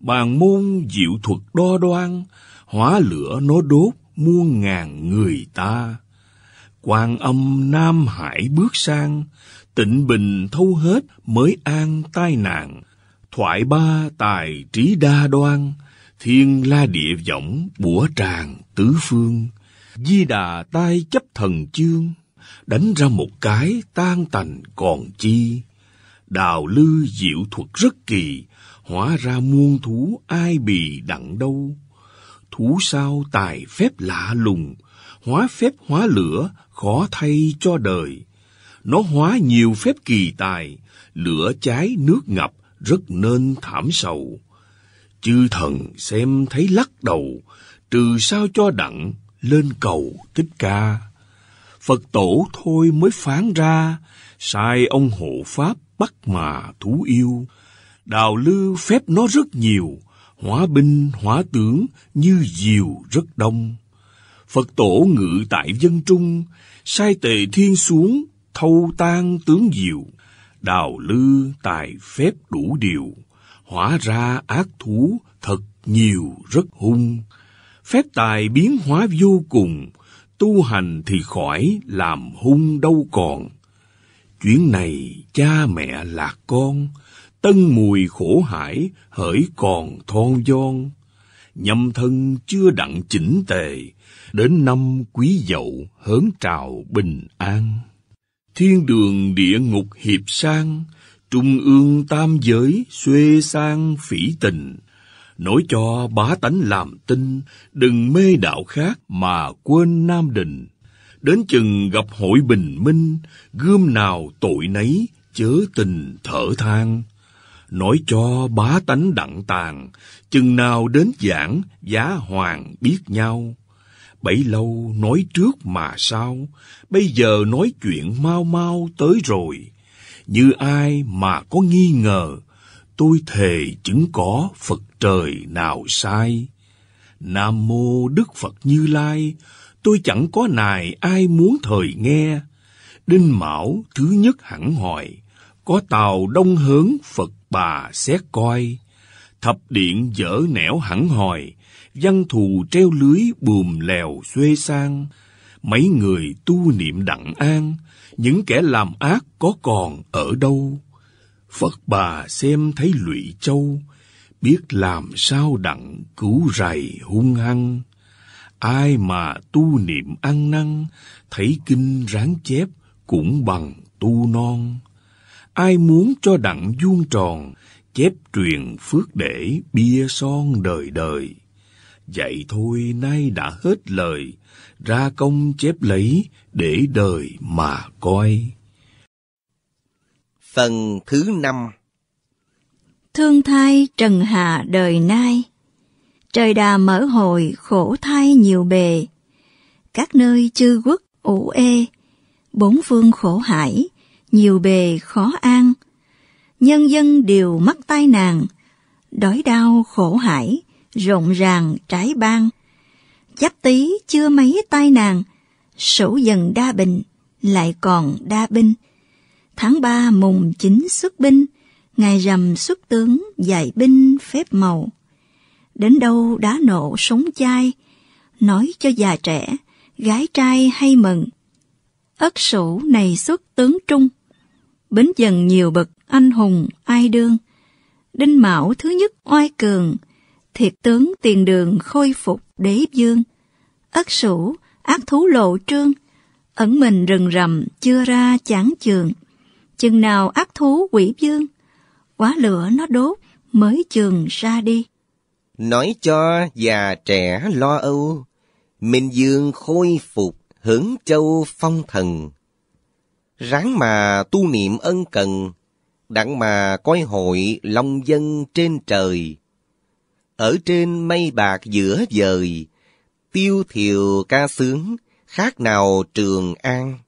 Bàn môn diệu thuật đo đoan, hóa lửa nó đốt muôn ngàn người ta. Quan âm Nam Hải bước sang, tịnh bình thâu hết mới an tai nạn thoại ba tài trí đa đoan thiên la địa vọng bủa tràng tứ phương di đà tai chấp thần chương đánh ra một cái tan tành còn chi đào lư diệu thuật rất kỳ hóa ra muôn thú ai bì đặng đâu thú sao tài phép lạ lùng hóa phép hóa lửa khó thay cho đời nó hóa nhiều phép kỳ tài, lửa cháy nước ngập rất nên thảm sầu. Chư thần xem thấy lắc đầu, trừ sao cho đặng lên cầu thích ca. Phật tổ thôi mới phán ra, sai ông hộ pháp bắt mà thú yêu. Đào lư phép nó rất nhiều, hóa binh hóa tướng như diều rất đông. Phật tổ ngự tại dân trung, sai tề thiên xuống thâu tan tướng diệu, đào lư tài phép đủ điều, hóa ra ác thú thật nhiều rất hung. Phép tài biến hóa vô cùng, tu hành thì khỏi làm hung đâu còn. Chuyến này cha mẹ lạc con, tân mùi khổ hải hỡi còn thon giòn. Nhâm thân chưa đặng chỉnh tề, đến năm quý dậu hớn trào bình an. Thiên đường địa ngục hiệp sang, trung ương tam giới xuê sang phỉ tình. Nói cho bá tánh làm tin, đừng mê đạo khác mà quên Nam đình Đến chừng gặp hội bình minh, gươm nào tội nấy, chớ tình thở than. Nói cho bá tánh đặng tàn, chừng nào đến giảng, giá hoàng biết nhau Bấy lâu nói trước mà sao, bây giờ nói chuyện mau mau tới rồi. Như ai mà có nghi ngờ, tôi thề chứng có Phật trời nào sai. Nam mô Đức Phật Như Lai, tôi chẳng có nài ai muốn thời nghe. Đinh Mão thứ nhất hẳn hỏi, có tàu đông hướng Phật bà xét coi. Thập điện dở nẻo hẳn hỏi, văn thù treo lưới buồm lèo xuê sang, mấy người tu niệm đặng an, những kẻ làm ác có còn ở đâu? Phật bà xem thấy lụy châu, biết làm sao đặng cứu rầy hung hăng. Ai mà tu niệm ăn năn, thấy kinh ráng chép cũng bằng tu non. Ai muốn cho đặng vuông tròn, chép truyền phước để bia son đời đời. Vậy thôi nay đã hết lời, ra công chép lấy để đời mà coi. Phần thứ năm Thương thai trần hạ đời nay Trời đà mở hồi khổ thai nhiều bề Các nơi chư quốc ủ ê Bốn phương khổ hải Nhiều bề khó an Nhân dân đều mắc tai nạn Đói đau khổ hải rộn ràng trải ban. Chắp tí chưa mấy tai nàng, sổ dần đa bình, lại còn đa binh. Tháng ba mùng chín xuất binh, ngày rằm xuất tướng dạy binh phép màu. Đến đâu đá nổ súng chai, nói cho già trẻ, gái trai hay mừng. Ất sủ này xuất tướng trung, bến dần nhiều bậc anh hùng ai đương. Đinh Mão thứ nhất oai cường, thiệt tướng tiền đường khôi phục đế dương, ất sủ, ác thú lộ trương, ẩn mình rừng rậm chưa ra chán trường, chừng nào ác thú quỷ dương, quá lửa nó đốt mới trường ra đi. Nói cho già trẻ lo âu, Minh Dương khôi phục hưởng châu phong thần. Ráng mà tu niệm ân cần, đặng mà coi hội long dân trên trời ở trên mây bạc giữa dời, tiêu thiều ca sướng, khác nào trường an.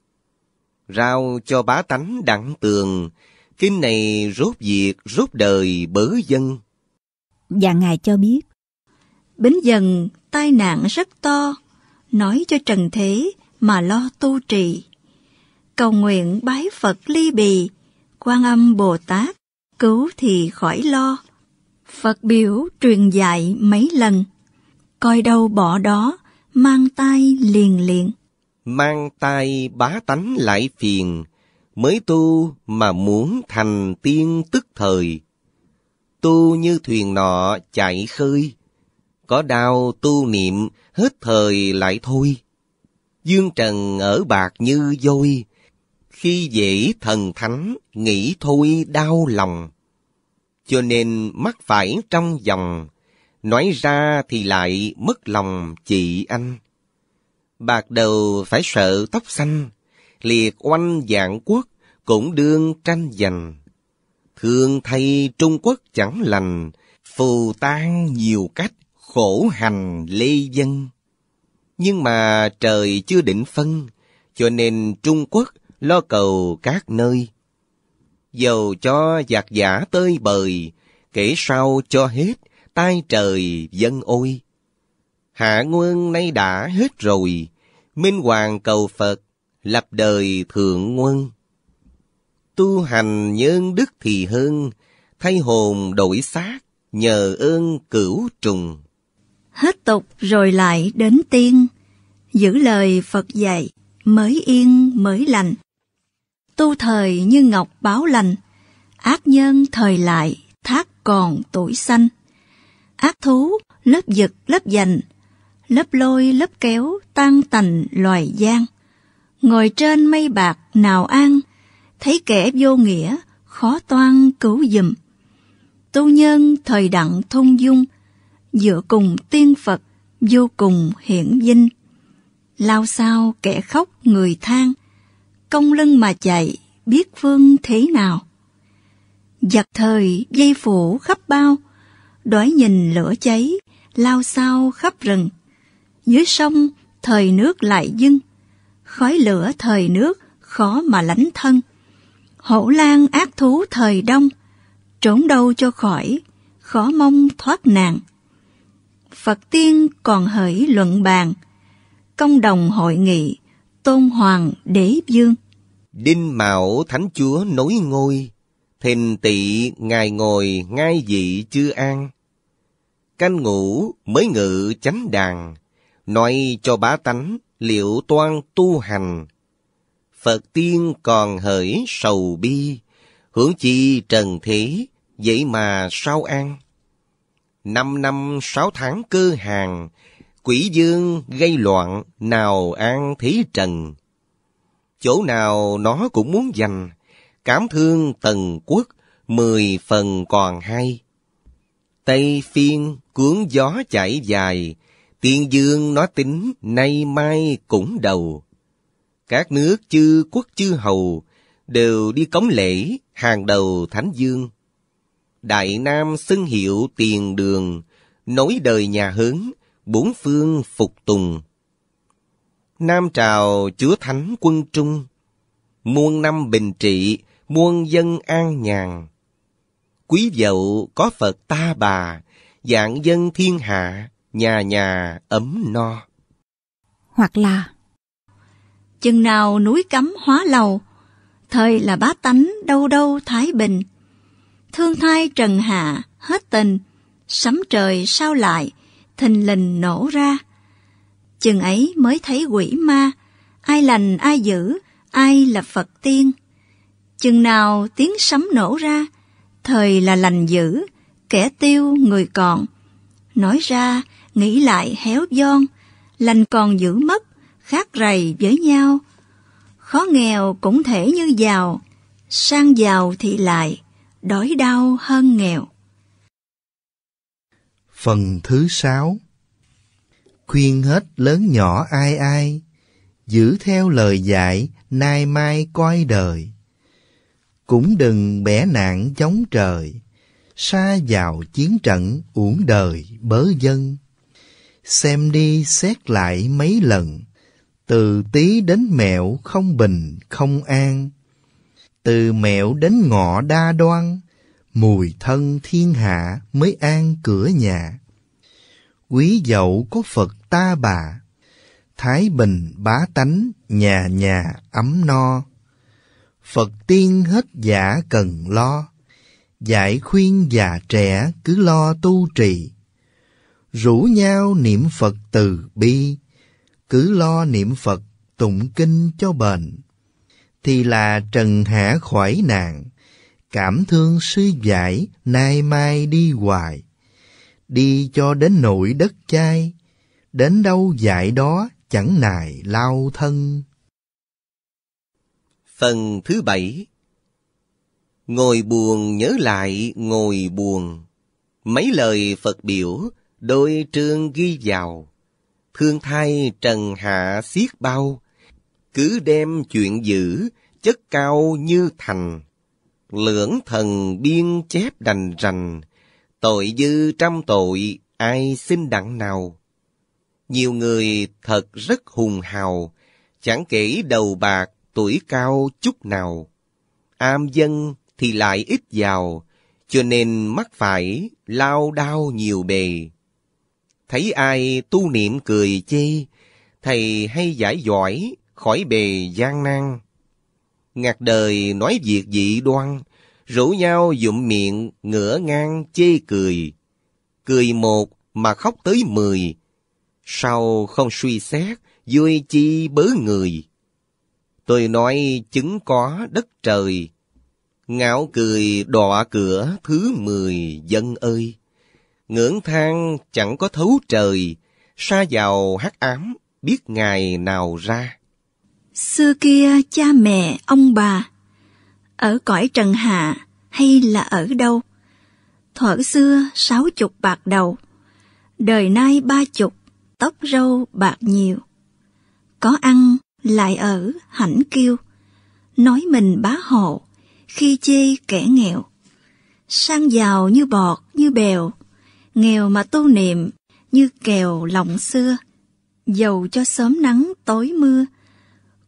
Rao cho bá tánh đặng tường, kinh này rốt việc rốt đời bớ dân. Và Ngài cho biết, Bính dần tai nạn rất to, nói cho trần thế mà lo tu trì. Cầu nguyện bái Phật ly bì, quan âm Bồ Tát, cứu thì khỏi lo Phật biểu truyền dạy mấy lần. Coi đâu bỏ đó, mang tay liền liền. Mang tay bá tánh lại phiền, mới tu mà muốn thành tiên tức thời. Tu như thuyền nọ chạy khơi, có đau tu niệm hết thời lại thôi. Dương trần ở bạc như dôi, khi dễ thần thánh nghĩ thôi đau lòng cho nên mắc phải trong dòng. Nói ra thì lại mất lòng chị anh. Bạc đầu phải sợ tóc xanh, liệt oanh dạng quốc cũng đương tranh giành. Thương thay Trung Quốc chẳng lành, phù tan nhiều cách khổ hành lê dân. Nhưng mà trời chưa định phân, cho nên Trung Quốc lo cầu các nơi, dầu cho giặc giả tơi bời, kể sau cho hết, tai trời dân ôi. Hạ nguân nay đã hết rồi, minh hoàng cầu Phật, lập đời thượng nguân. Tu hành nhân đức thì hơn, thay hồn đổi xác, nhờ ơn cửu trùng. Hết tục rồi lại đến tiên, giữ lời Phật dạy, mới yên mới lành tu thời như ngọc báo lành, ác nhân thời lại thác còn tuổi xanh. Ác thú, lớp giật, lớp dành, lớp lôi, lớp kéo, tan tành loài gian. Ngồi trên mây bạc nào an, thấy kẻ vô nghĩa, khó toan cứu dùm. Tu nhân thời đặng thông dung, dựa cùng tiên Phật, vô cùng hiển vinh. Lao sao kẻ khóc người than, công lưng mà chạy, biết vương thế nào. Giặc thời dây phủ khắp bao, đói nhìn lửa cháy, lao sao khắp rừng. Dưới sông thời nước lại dưng, khói lửa thời nước khó mà lánh thân. Hổ lan ác thú thời đông, trốn đâu cho khỏi, khó mong thoát nạn. Phật tiên còn hỡi luận bàn, công đồng hội nghị, tôn hoàng đế vương. Đinh Mạo Thánh Chúa nối ngôi, thình tị ngài ngồi ngai vị chưa an. Canh ngủ mới ngự chánh đàn, nói cho bá tánh liệu toan tu hành. Phật tiên còn hỡi sầu bi, hưởng chi trần thế, vậy mà sao an. Năm năm sáu tháng cơ hàng, quỷ dương gây loạn, nào an thí trần. Chỗ nào nó cũng muốn giành, cảm thương tần quốc, mười phần còn hay. Tây phiên cuốn gió chảy dài, tiên dương nó tính nay mai cũng đầu. Các nước chư quốc chư hầu đều đi cống lễ hàng đầu Thánh Dương. Đại Nam xưng hiệu tiền đường, nối đời nhà Hớn, bốn phương phục tùng. Nam trào chứa thánh quân trung, muôn năm bình trị, muôn dân an nhàn. Quý dậu có Phật ta bà, dạng dân thiên hạ, nhà nhà ấm no. Hoặc là Chừng nào núi cấm hóa lầu, thời là bá tánh đâu đâu thái bình. Thương thai trần hạ, hết tình, sấm trời sao lại, thình lình nổ ra. Chừng ấy mới thấy quỷ ma, ai lành ai dữ, ai là Phật tiên. Chừng nào tiếng sấm nổ ra, thời là lành dữ, kẻ tiêu người còn. Nói ra, nghĩ lại héo giòn, lành còn giữ mất, khác rầy với nhau. Khó nghèo cũng thể như giàu, sang giàu thì lại, đói đau hơn nghèo. Phần thứ sáu Khuyên hết lớn nhỏ ai ai, giữ theo lời dạy, nay mai coi đời. Cũng đừng bẻ nạn chống trời, xa vào chiến trận uổng đời bớ dân. Xem đi xét lại mấy lần, từ tí đến mẹo không bình không an, từ mẹo đến ngọ đa đoan, mùi thân thiên hạ mới an cửa nhà. Quý dậu có Phật ta bà, thái bình bá tánh, nhà nhà ấm no. Phật tiên hết giả cần lo, giải khuyên già trẻ cứ lo tu trì. Rủ nhau niệm Phật từ bi, cứ lo niệm Phật tụng kinh cho bền. Thì là trần hạ khỏi nạn cảm thương sư giải, nay mai đi hoài. Đi cho đến nội đất chai, đến đâu dạy đó chẳng nài lao thân. Phần thứ bảy Ngồi buồn nhớ lại ngồi buồn. Mấy lời Phật biểu, đôi trương ghi vào. Thương thay trần hạ xiết bao, cứ đem chuyện dữ, chất cao như thành lưỡng thần biên chép đành rành, tội dư trăm tội, ai xin đặng nào. Nhiều người thật rất hùng hào, chẳng kể đầu bạc, tuổi cao chút nào. Am dân thì lại ít giàu, cho nên mắc phải lao đao nhiều bề. Thấy ai tu niệm cười chê, thầy hay giải giỏi khỏi bề gian nan ngạc đời nói việc dị đoan, rủ nhau dụng miệng, ngửa ngang chê cười. Cười một mà khóc tới mười, sau không suy xét, vui chi bớ người. Tôi nói chứng có đất trời, ngạo cười đọa cửa thứ mười dân ơi. Ngưỡng thang chẳng có thấu trời, xa vào hắc ám biết ngày nào ra. Xưa kia cha mẹ, ông bà, ở cõi trần hạ hay là ở đâu? Thuở xưa sáu chục bạc đầu, đời nay ba chục, tóc râu bạc nhiều. Có ăn lại ở hãnh kiêu, nói mình bá hộ khi chê kẻ nghèo. Sang giàu như bọt, như bèo, nghèo mà tu niệm như kèo lòng xưa. Dầu cho sớm nắng tối mưa,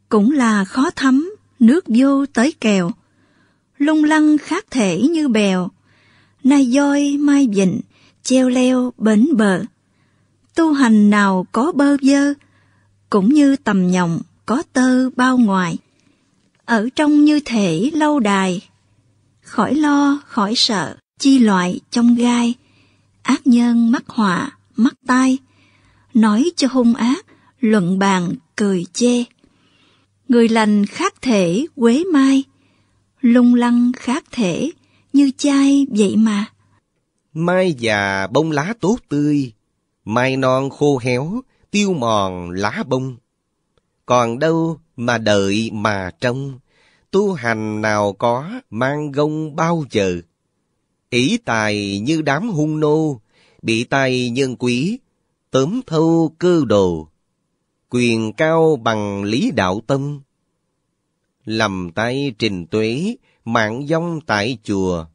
cũng là khó thấm, nước vô tới kèo. Lung lăng khác thể như bèo, nay voi mai vịnh, treo leo bến bờ. Tu hành nào có bơ vơ, cũng như tầm nhộng có tơ bao ngoài. Ở trong như thể lâu đài, khỏi lo khỏi sợ, chi loại trong gai, ác nhân mắc họa, mắc tai, nói cho hung ác, luận bàn cười chê người lành khác thể quế mai, lung lăng khác thể như chai vậy mà. Mai già bông lá tốt tươi, mai non khô héo, tiêu mòn lá bông. Còn đâu mà đợi mà trông, tu hành nào có mang gông bao giờ. ỷ tài như đám hung nô, bị tài nhân quý, tóm thâu cơ đồ quyền cao bằng lý đạo tâm. Lầm tay trình tuế, mạng dông tại chùa.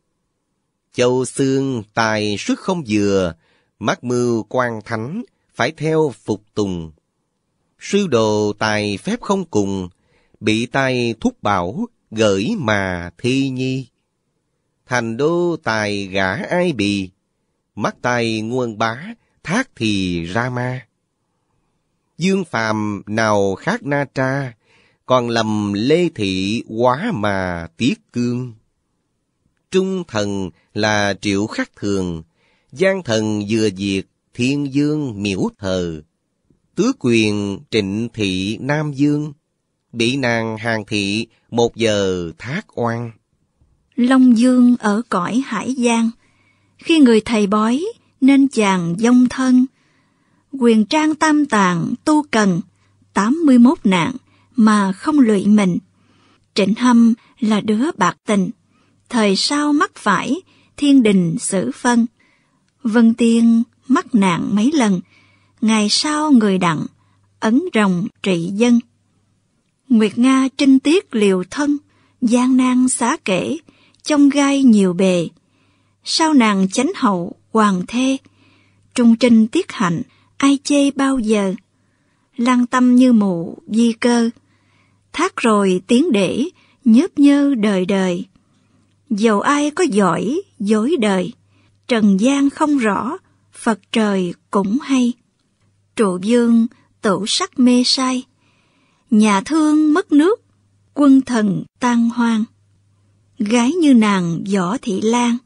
Châu xương tài xuất không vừa, mắc mưu quan thánh, phải theo phục tùng. Sư đồ tài phép không cùng, bị tay thúc bảo, gửi mà thi nhi. Thành đô tài gã ai bì, mắt tay nguồn bá, thác thì ra ma. Dương phàm nào khác na tra, còn lầm lê thị quá mà tiếc cương. Trung thần là triệu khắc thường, gian thần vừa diệt, thiên dương miễu thờ. Tứ quyền trịnh thị nam dương, bị nàng hàng thị một giờ thác oan. Long dương ở cõi hải giang, khi người thầy bói nên chàng dông thân, quyền trang tam tạng tu cần 81 nạn mà không lụy mình. Trịnh Hâm là đứa bạc tình, thời sau mắc phải, thiên đình xử phân. Vân Tiên mắc nạn mấy lần, ngày sau người đặng, ấn rồng trị dân. Nguyệt Nga trinh tiết liều thân, gian nan xá kể, trong gai nhiều bề. Sau nàng chánh hậu, hoàng thê, trung trinh tiết hạnh, ai chê bao giờ. Lăng tâm như mụ, di cơ, thác rồi tiếng để, nhớp nhơ đời đời. Dầu ai có giỏi, dối đời, trần gian không rõ, Phật trời cũng hay. Trụ dương, tửu sắc mê say, nhà thương mất nước, quân thần tan hoang. Gái như nàng võ thị lan,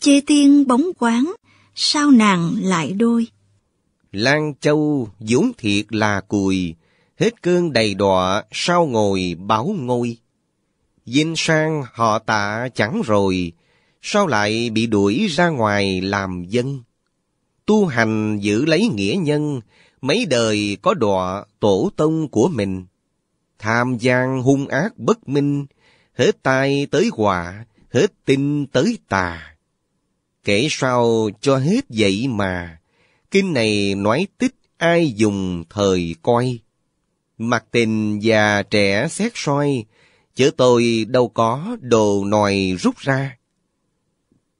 chê tiên bóng quán, sao nàng lại đôi. Lan Châu vốn thiệt là cùi, hết cơn đầy đọa sao ngồi bảo ngôi. Vinh sang họ tạ chẳng rồi, sao lại bị đuổi ra ngoài làm dân? Tu hành giữ lấy nghĩa nhân, mấy đời có đọa tổ tông của mình. Tham gian hung ác bất minh, hết tai tới họa, hết tin tới tà. Kể sao cho hết vậy mà Kinh này nói tích ai dùng thời coi. mặt tình già trẻ xét soi, chữ tôi đâu có đồ nòi rút ra.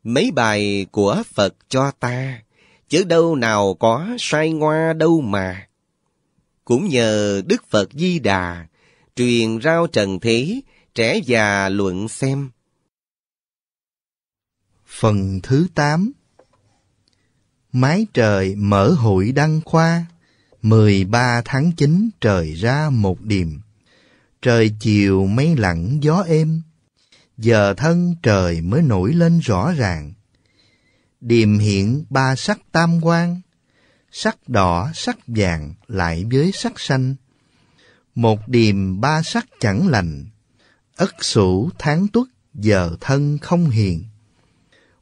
Mấy bài của Phật cho ta, chứ đâu nào có sai ngoa đâu mà. Cũng nhờ Đức Phật Di Đà, truyền rao trần thế, trẻ già luận xem. Phần thứ 8 mái trời mở hội đăng khoa, mười ba tháng chín trời ra một điềm Trời chiều mấy lặng gió êm, giờ thân trời mới nổi lên rõ ràng. Điềm hiện ba sắc tam quan, sắc đỏ, sắc vàng lại với sắc xanh. Một điềm ba sắc chẳng lành, ất sủ tháng tuất giờ thân không hiền.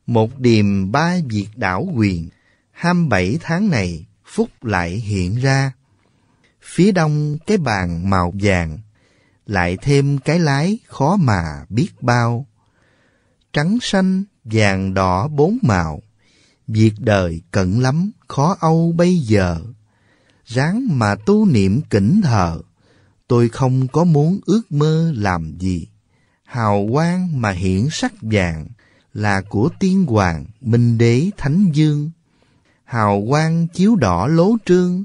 Một điềm ba việc đảo quyền, 27 tháng này, Phúc lại hiện ra. Phía đông cái bàn màu vàng, lại thêm cái lái khó mà biết bao. Trắng xanh, vàng đỏ bốn màu, việc đời cận lắm, khó âu bây giờ. Ráng mà tu niệm kỉnh thờ, tôi không có muốn ước mơ làm gì. Hào quang mà hiển sắc vàng là của tiên hoàng, minh đế thánh dương hào quang chiếu đỏ lố trương,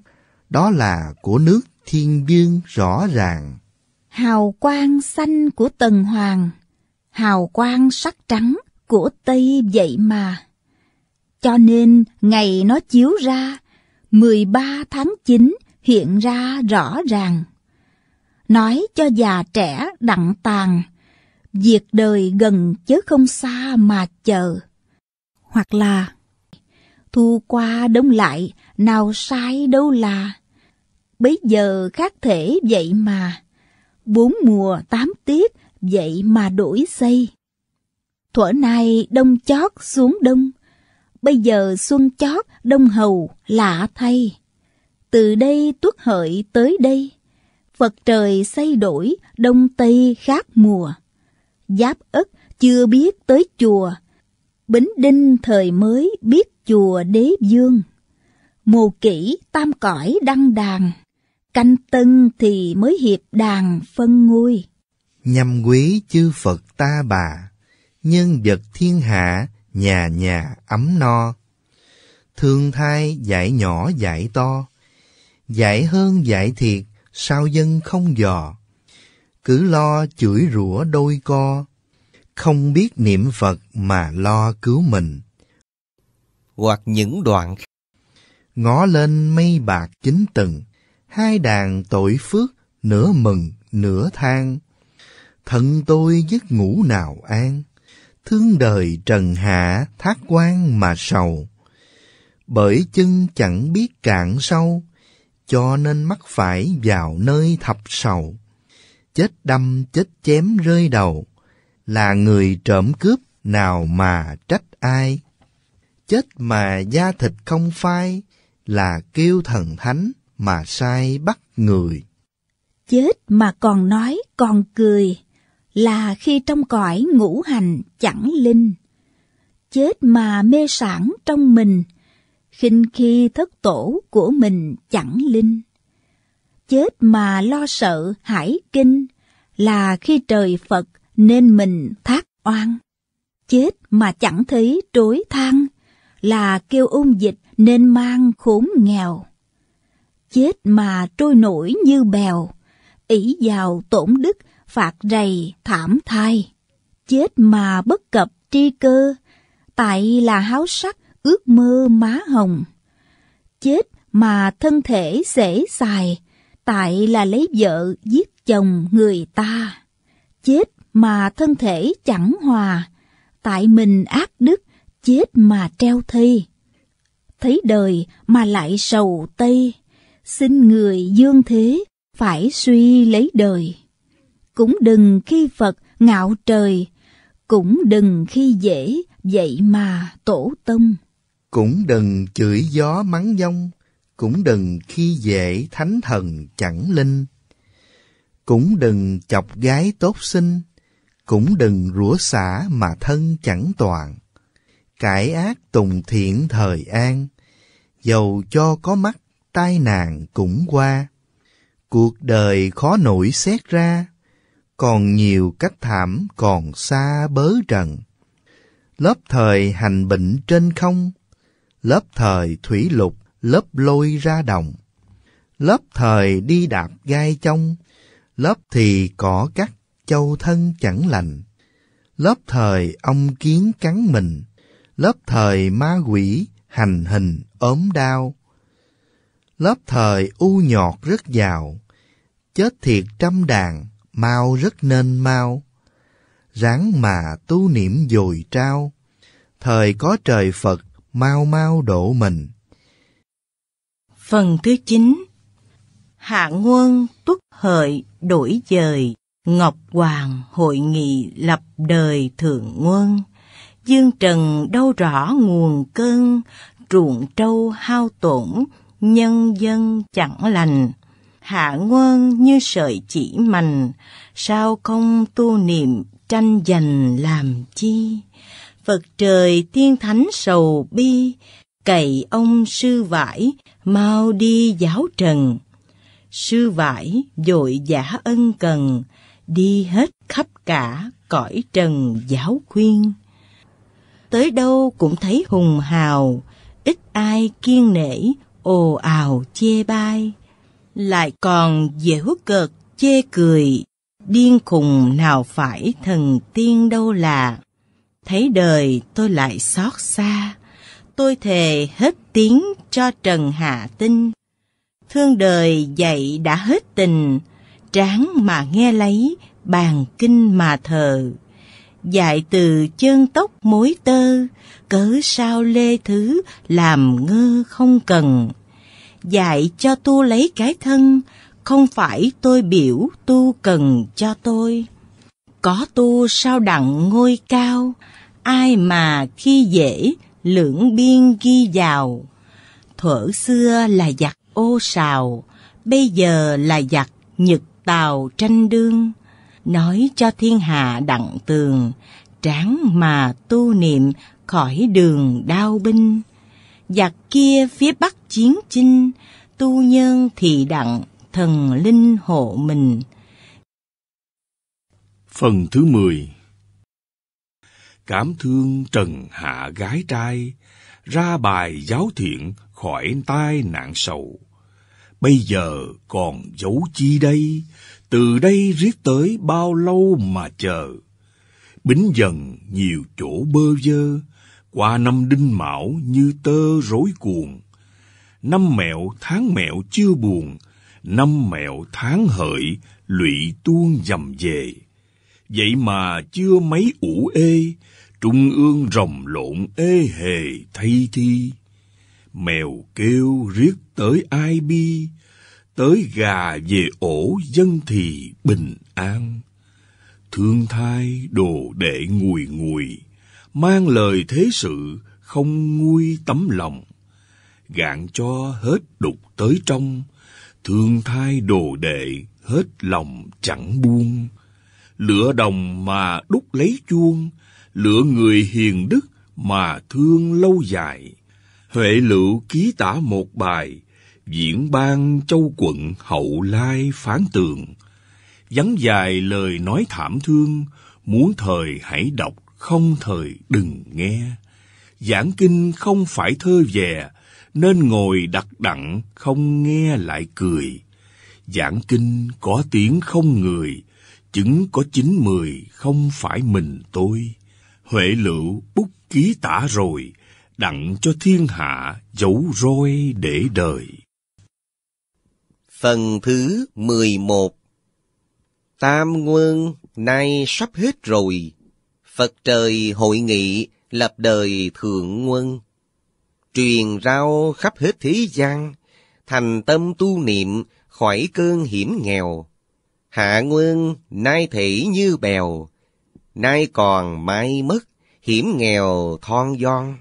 đó là của nước thiên dương rõ ràng. Hào quang xanh của tần hoàng, hào quang sắc trắng của Tây vậy mà. Cho nên ngày nó chiếu ra, 13 tháng 9 hiện ra rõ ràng. Nói cho già trẻ đặng tàn, việc đời gần chứ không xa mà chờ. Hoặc là thu qua đông lại, nào sai đâu là. bây giờ khác thể vậy mà, bốn mùa tám tiết vậy mà đổi xây. Thuở nay đông chót xuống đông, bây giờ xuân chót đông hầu lạ thay. Từ đây tuất hợi tới đây, Phật trời xây đổi đông tây khác mùa. Giáp ất chưa biết tới chùa, Bính Đinh thời mới biết chùa Đế Dương. Mù kỹ tam cõi đăng đàn, canh tân thì mới hiệp đàn phân nguôi. Nhằm quý chư Phật ta bà, nhân vật thiên hạ, nhà nhà ấm no. Thương thai dạy nhỏ dạy to, dạy hơn dạy thiệt, sao dân không dò. Cứ lo chửi rủa đôi co, không biết niệm Phật mà lo cứu mình hoặc những đoạn ngó lên mây bạc chín tầng hai đàn tội phước nửa mừng nửa than thân tôi giấc ngủ nào an thương đời trần hạ thác quan mà sầu bởi chân chẳng biết cạn sâu cho nên mắt phải vào nơi thập sầu chết đâm chết chém rơi đầu là người trộm cướp nào mà trách ai chết mà da thịt không phai là kêu thần thánh mà sai bắt người. Chết mà còn nói còn cười là khi trong cõi ngũ hành chẳng linh. Chết mà mê sản trong mình, khinh khi thất tổ của mình chẳng linh. Chết mà lo sợ hải kinh là khi trời Phật nên mình thác oan. Chết mà chẳng thấy trối than là kêu ôn dịch nên mang khốn nghèo. Chết mà trôi nổi như bèo, ỷ vào tổn đức phạt rầy thảm thai. Chết mà bất cập tri cơ, tại là háo sắc ước mơ má hồng. Chết mà thân thể dễ xài, tại là lấy vợ giết chồng người ta. Chết mà thân thể chẳng hòa, tại mình ác đức chết mà treo thi. Thấy đời mà lại sầu tây, xin người dương thế phải suy lấy đời. Cũng đừng khi Phật ngạo trời, cũng đừng khi dễ vậy mà tổ tông. Cũng đừng chửi gió mắng dông, cũng đừng khi dễ thánh thần chẳng linh. Cũng đừng chọc gái tốt sinh, cũng đừng rủa xả mà thân chẳng toàn cải ác tùng thiện thời an, dầu cho có mắt tai nạn cũng qua. Cuộc đời khó nổi xét ra, còn nhiều cách thảm còn xa bớ trần. Lớp thời hành bệnh trên không, lớp thời thủy lục lớp lôi ra đồng. Lớp thời đi đạp gai trong, lớp thì cỏ cắt châu thân chẳng lành. Lớp thời ông kiến cắn mình, lớp thời ma quỷ, hành hình, ốm đau. Lớp thời u nhọt rất giàu, chết thiệt trăm đàn, mau rất nên mau. Ráng mà tu niệm dồi trao, thời có trời Phật mau mau độ mình. Phần thứ chín Hạ Nguân Tuất Hợi đổi dời, Ngọc Hoàng hội nghị lập đời Thượng Nguân. Dương Trần đâu rõ nguồn cơn, ruộng trâu hao tổn, nhân dân chẳng lành. Hạ nguơn như sợi chỉ mành, sao không tu niệm tranh giành làm chi? Phật trời tiên thánh sầu bi, cậy ông sư vải, mau đi giáo trần. Sư vải dội giả ân cần, đi hết khắp cả cõi trần giáo khuyên tới đâu cũng thấy hùng hào, ít ai kiên nể, ồ ào chê bai. Lại còn dễ cợt chê cười, điên khùng nào phải thần tiên đâu là. Thấy đời tôi lại xót xa, tôi thề hết tiếng cho Trần Hạ Tinh. Thương đời dạy đã hết tình, tráng mà nghe lấy, bàn kinh mà thờ dạy từ chân tóc mối tơ, cớ sao lê thứ làm ngơ không cần. Dạy cho tu lấy cái thân, không phải tôi biểu tu cần cho tôi. Có tu sao đặng ngôi cao, ai mà khi dễ lưỡng biên ghi vào. Thuở xưa là giặc ô sào, bây giờ là giặc nhật tàu tranh đương nói cho thiên hạ đặng tường, tráng mà tu niệm khỏi đường đao binh. Giặc kia phía bắc chiến chinh, tu nhân thì đặng thần linh hộ mình. Phần thứ mười. Cảm thương trần hạ gái trai, ra bài giáo thiện khỏi tai nạn sầu. Bây giờ còn giấu chi đây, từ đây riết tới bao lâu mà chờ. Bính dần nhiều chỗ bơ vơ, qua năm đinh mão như tơ rối cuồng. Năm mẹo tháng mẹo chưa buồn, năm mẹo tháng hợi lụy tuôn dầm về. Vậy mà chưa mấy ủ ê, trung ương rồng lộn ê hề thay thi. Mèo kêu riết tới ai bi, tới gà về ổ dân thì bình an thương thai đồ đệ ngùi ngùi mang lời thế sự không nguôi tấm lòng gạn cho hết đục tới trong thương thai đồ đệ hết lòng chẳng buông lửa đồng mà đúc lấy chuông lửa người hiền đức mà thương lâu dài huệ lựu ký tả một bài diễn ban châu quận hậu lai phán tường vắng dài lời nói thảm thương muốn thời hãy đọc không thời đừng nghe giảng kinh không phải thơ về nên ngồi đặt đặng không nghe lại cười giảng kinh có tiếng không người chứng có chín mười không phải mình tôi huệ lựu bút ký tả rồi đặng cho thiên hạ dấu roi để đời Phần thứ 11 Tam Nguyên nay sắp hết rồi. Phật trời hội nghị lập đời Thượng Nguyên. Truyền rao khắp hết thế gian, thành tâm tu niệm khỏi cơn hiểm nghèo. Hạ Nguyên nay thể như bèo, nay còn mai mất, hiểm nghèo thon giòn.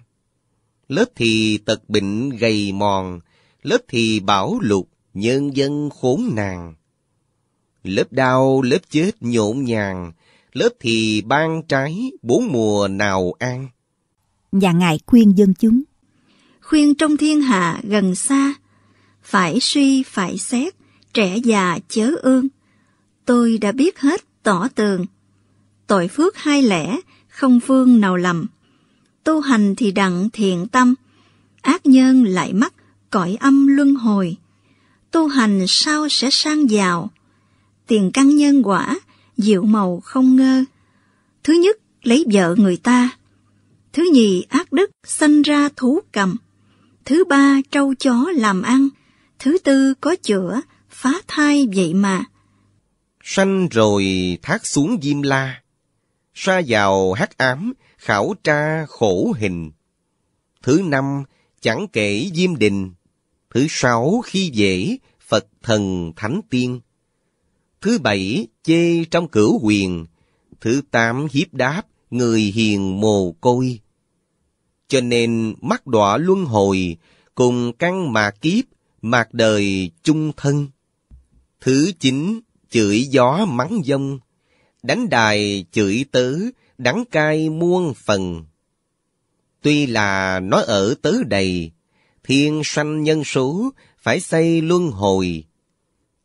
Lớp thì tật bệnh gầy mòn, lớp thì bảo lục, nhân dân khốn nàng. Lớp đau lớp chết nhộn nhàng, lớp thì ban trái, bốn mùa nào an. Và Ngài khuyên dân chúng. Khuyên trong thiên hạ gần xa, phải suy phải xét, trẻ già chớ ương. Tôi đã biết hết tỏ tường. Tội phước hai lẻ không phương nào lầm. Tu hành thì đặng thiện tâm, ác nhân lại mắc cõi âm luân hồi tu hành sau sẽ sang giàu. Tiền căn nhân quả, diệu màu không ngơ. Thứ nhất, lấy vợ người ta. Thứ nhì, ác đức, sanh ra thú cầm. Thứ ba, trâu chó làm ăn. Thứ tư, có chữa, phá thai vậy mà. Sanh rồi thác xuống diêm la. Sa vào hát ám, khảo tra khổ hình. Thứ năm, chẳng kể diêm đình, Thứ sáu khi dễ, Phật thần thánh tiên. Thứ bảy chê trong cửu quyền. Thứ tám hiếp đáp, người hiền mồ côi. Cho nên mắc đọa luân hồi, cùng căn mà kiếp, mạc đời chung thân. Thứ chín chửi gió mắng dông, đánh đài chửi tứ đắng cay muôn phần. Tuy là nó ở tứ đầy, thiên sanh nhân số, phải xây luân hồi.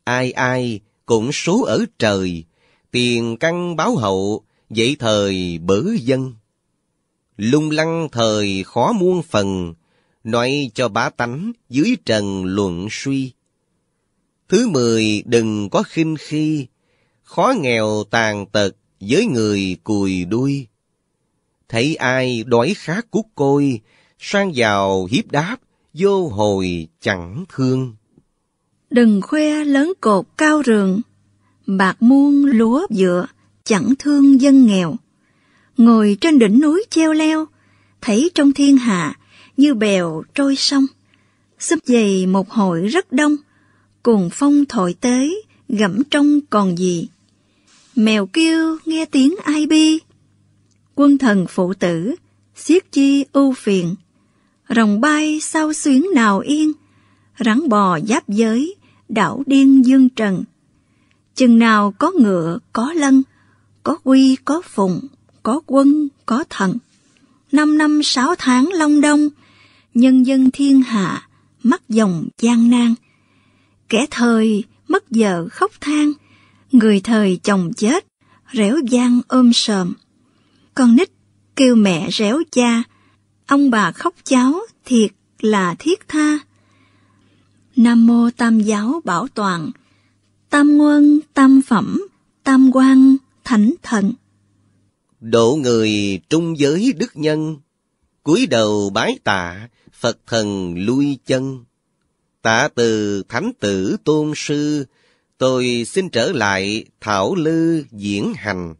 Ai ai cũng số ở trời, tiền căn báo hậu, vậy thời bở dân. Lung lăng thời khó muôn phần, nói cho bá tánh dưới trần luận suy. Thứ mười đừng có khinh khi, khó nghèo tàn tật với người cùi đuôi. Thấy ai đói khát cút côi, sang giàu hiếp đáp vô hồi chẳng thương. Đừng khoe lớn cột cao rường, bạc muôn lúa dựa, chẳng thương dân nghèo. Ngồi trên đỉnh núi treo leo, thấy trong thiên hạ như bèo trôi sông. Xấp dày một hội rất đông, cuồng phong thổi tới, gẫm trong còn gì. Mèo kêu nghe tiếng ai bi. Quân thần phụ tử, siết chi ưu phiền rồng bay sao xuyến nào yên, rắn bò giáp giới, đảo điên dương trần. Chừng nào có ngựa, có lân, có quy, có phụng, có quân, có thần. Năm năm sáu tháng long đông, nhân dân thiên hạ, mắc dòng gian nan. Kẻ thời mất giờ khóc than, người thời chồng chết, réo gian ôm sờm. Con nít kêu mẹ réo cha, ông bà khóc cháu thiệt là thiết tha. Nam mô Tam giáo bảo toàn, Tam nguân, Tam phẩm, Tam quan, Thánh thần. Độ người trung giới đức nhân, cúi đầu bái tạ, Phật thần lui chân. Tạ từ Thánh tử Tôn sư, tôi xin trở lại Thảo Lư diễn hành.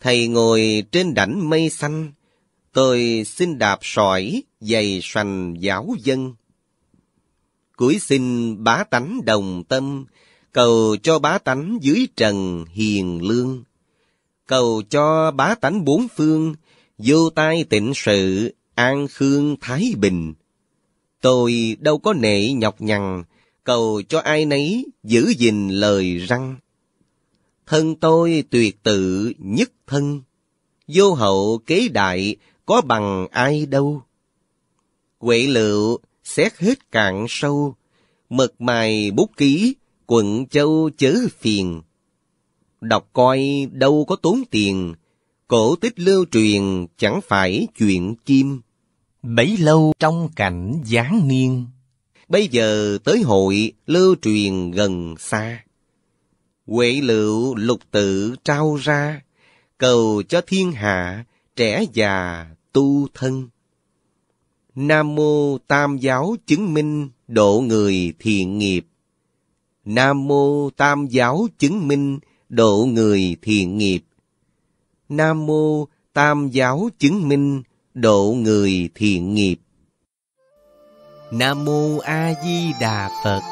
Thầy ngồi trên đảnh mây xanh, Tôi xin đạp sỏi, dày sành giáo dân. Cuối xin bá tánh đồng tâm, cầu cho bá tánh dưới trần hiền lương. Cầu cho bá tánh bốn phương, vô tai tịnh sự, an khương thái bình. Tôi đâu có nệ nhọc nhằn, cầu cho ai nấy giữ gìn lời răng. Thân tôi tuyệt tự nhất thân, vô hậu kế đại có bằng ai đâu. Quệ lựu xét hết cạn sâu, mực mài bút ký, quận châu chớ phiền. Đọc coi đâu có tốn tiền, cổ tích lưu truyền chẳng phải chuyện chim. Bấy lâu trong cảnh giáng niên, bây giờ tới hội lưu truyền gần xa. quệ lựu lục tự trao ra, cầu cho thiên hạ, trẻ già tu thân. Nam mô Tam giáo chứng minh độ người thiện nghiệp. Nam mô Tam giáo chứng minh độ người thiện nghiệp. Nam mô Tam giáo chứng minh độ người thiện nghiệp. Nam mô A Di Đà Phật.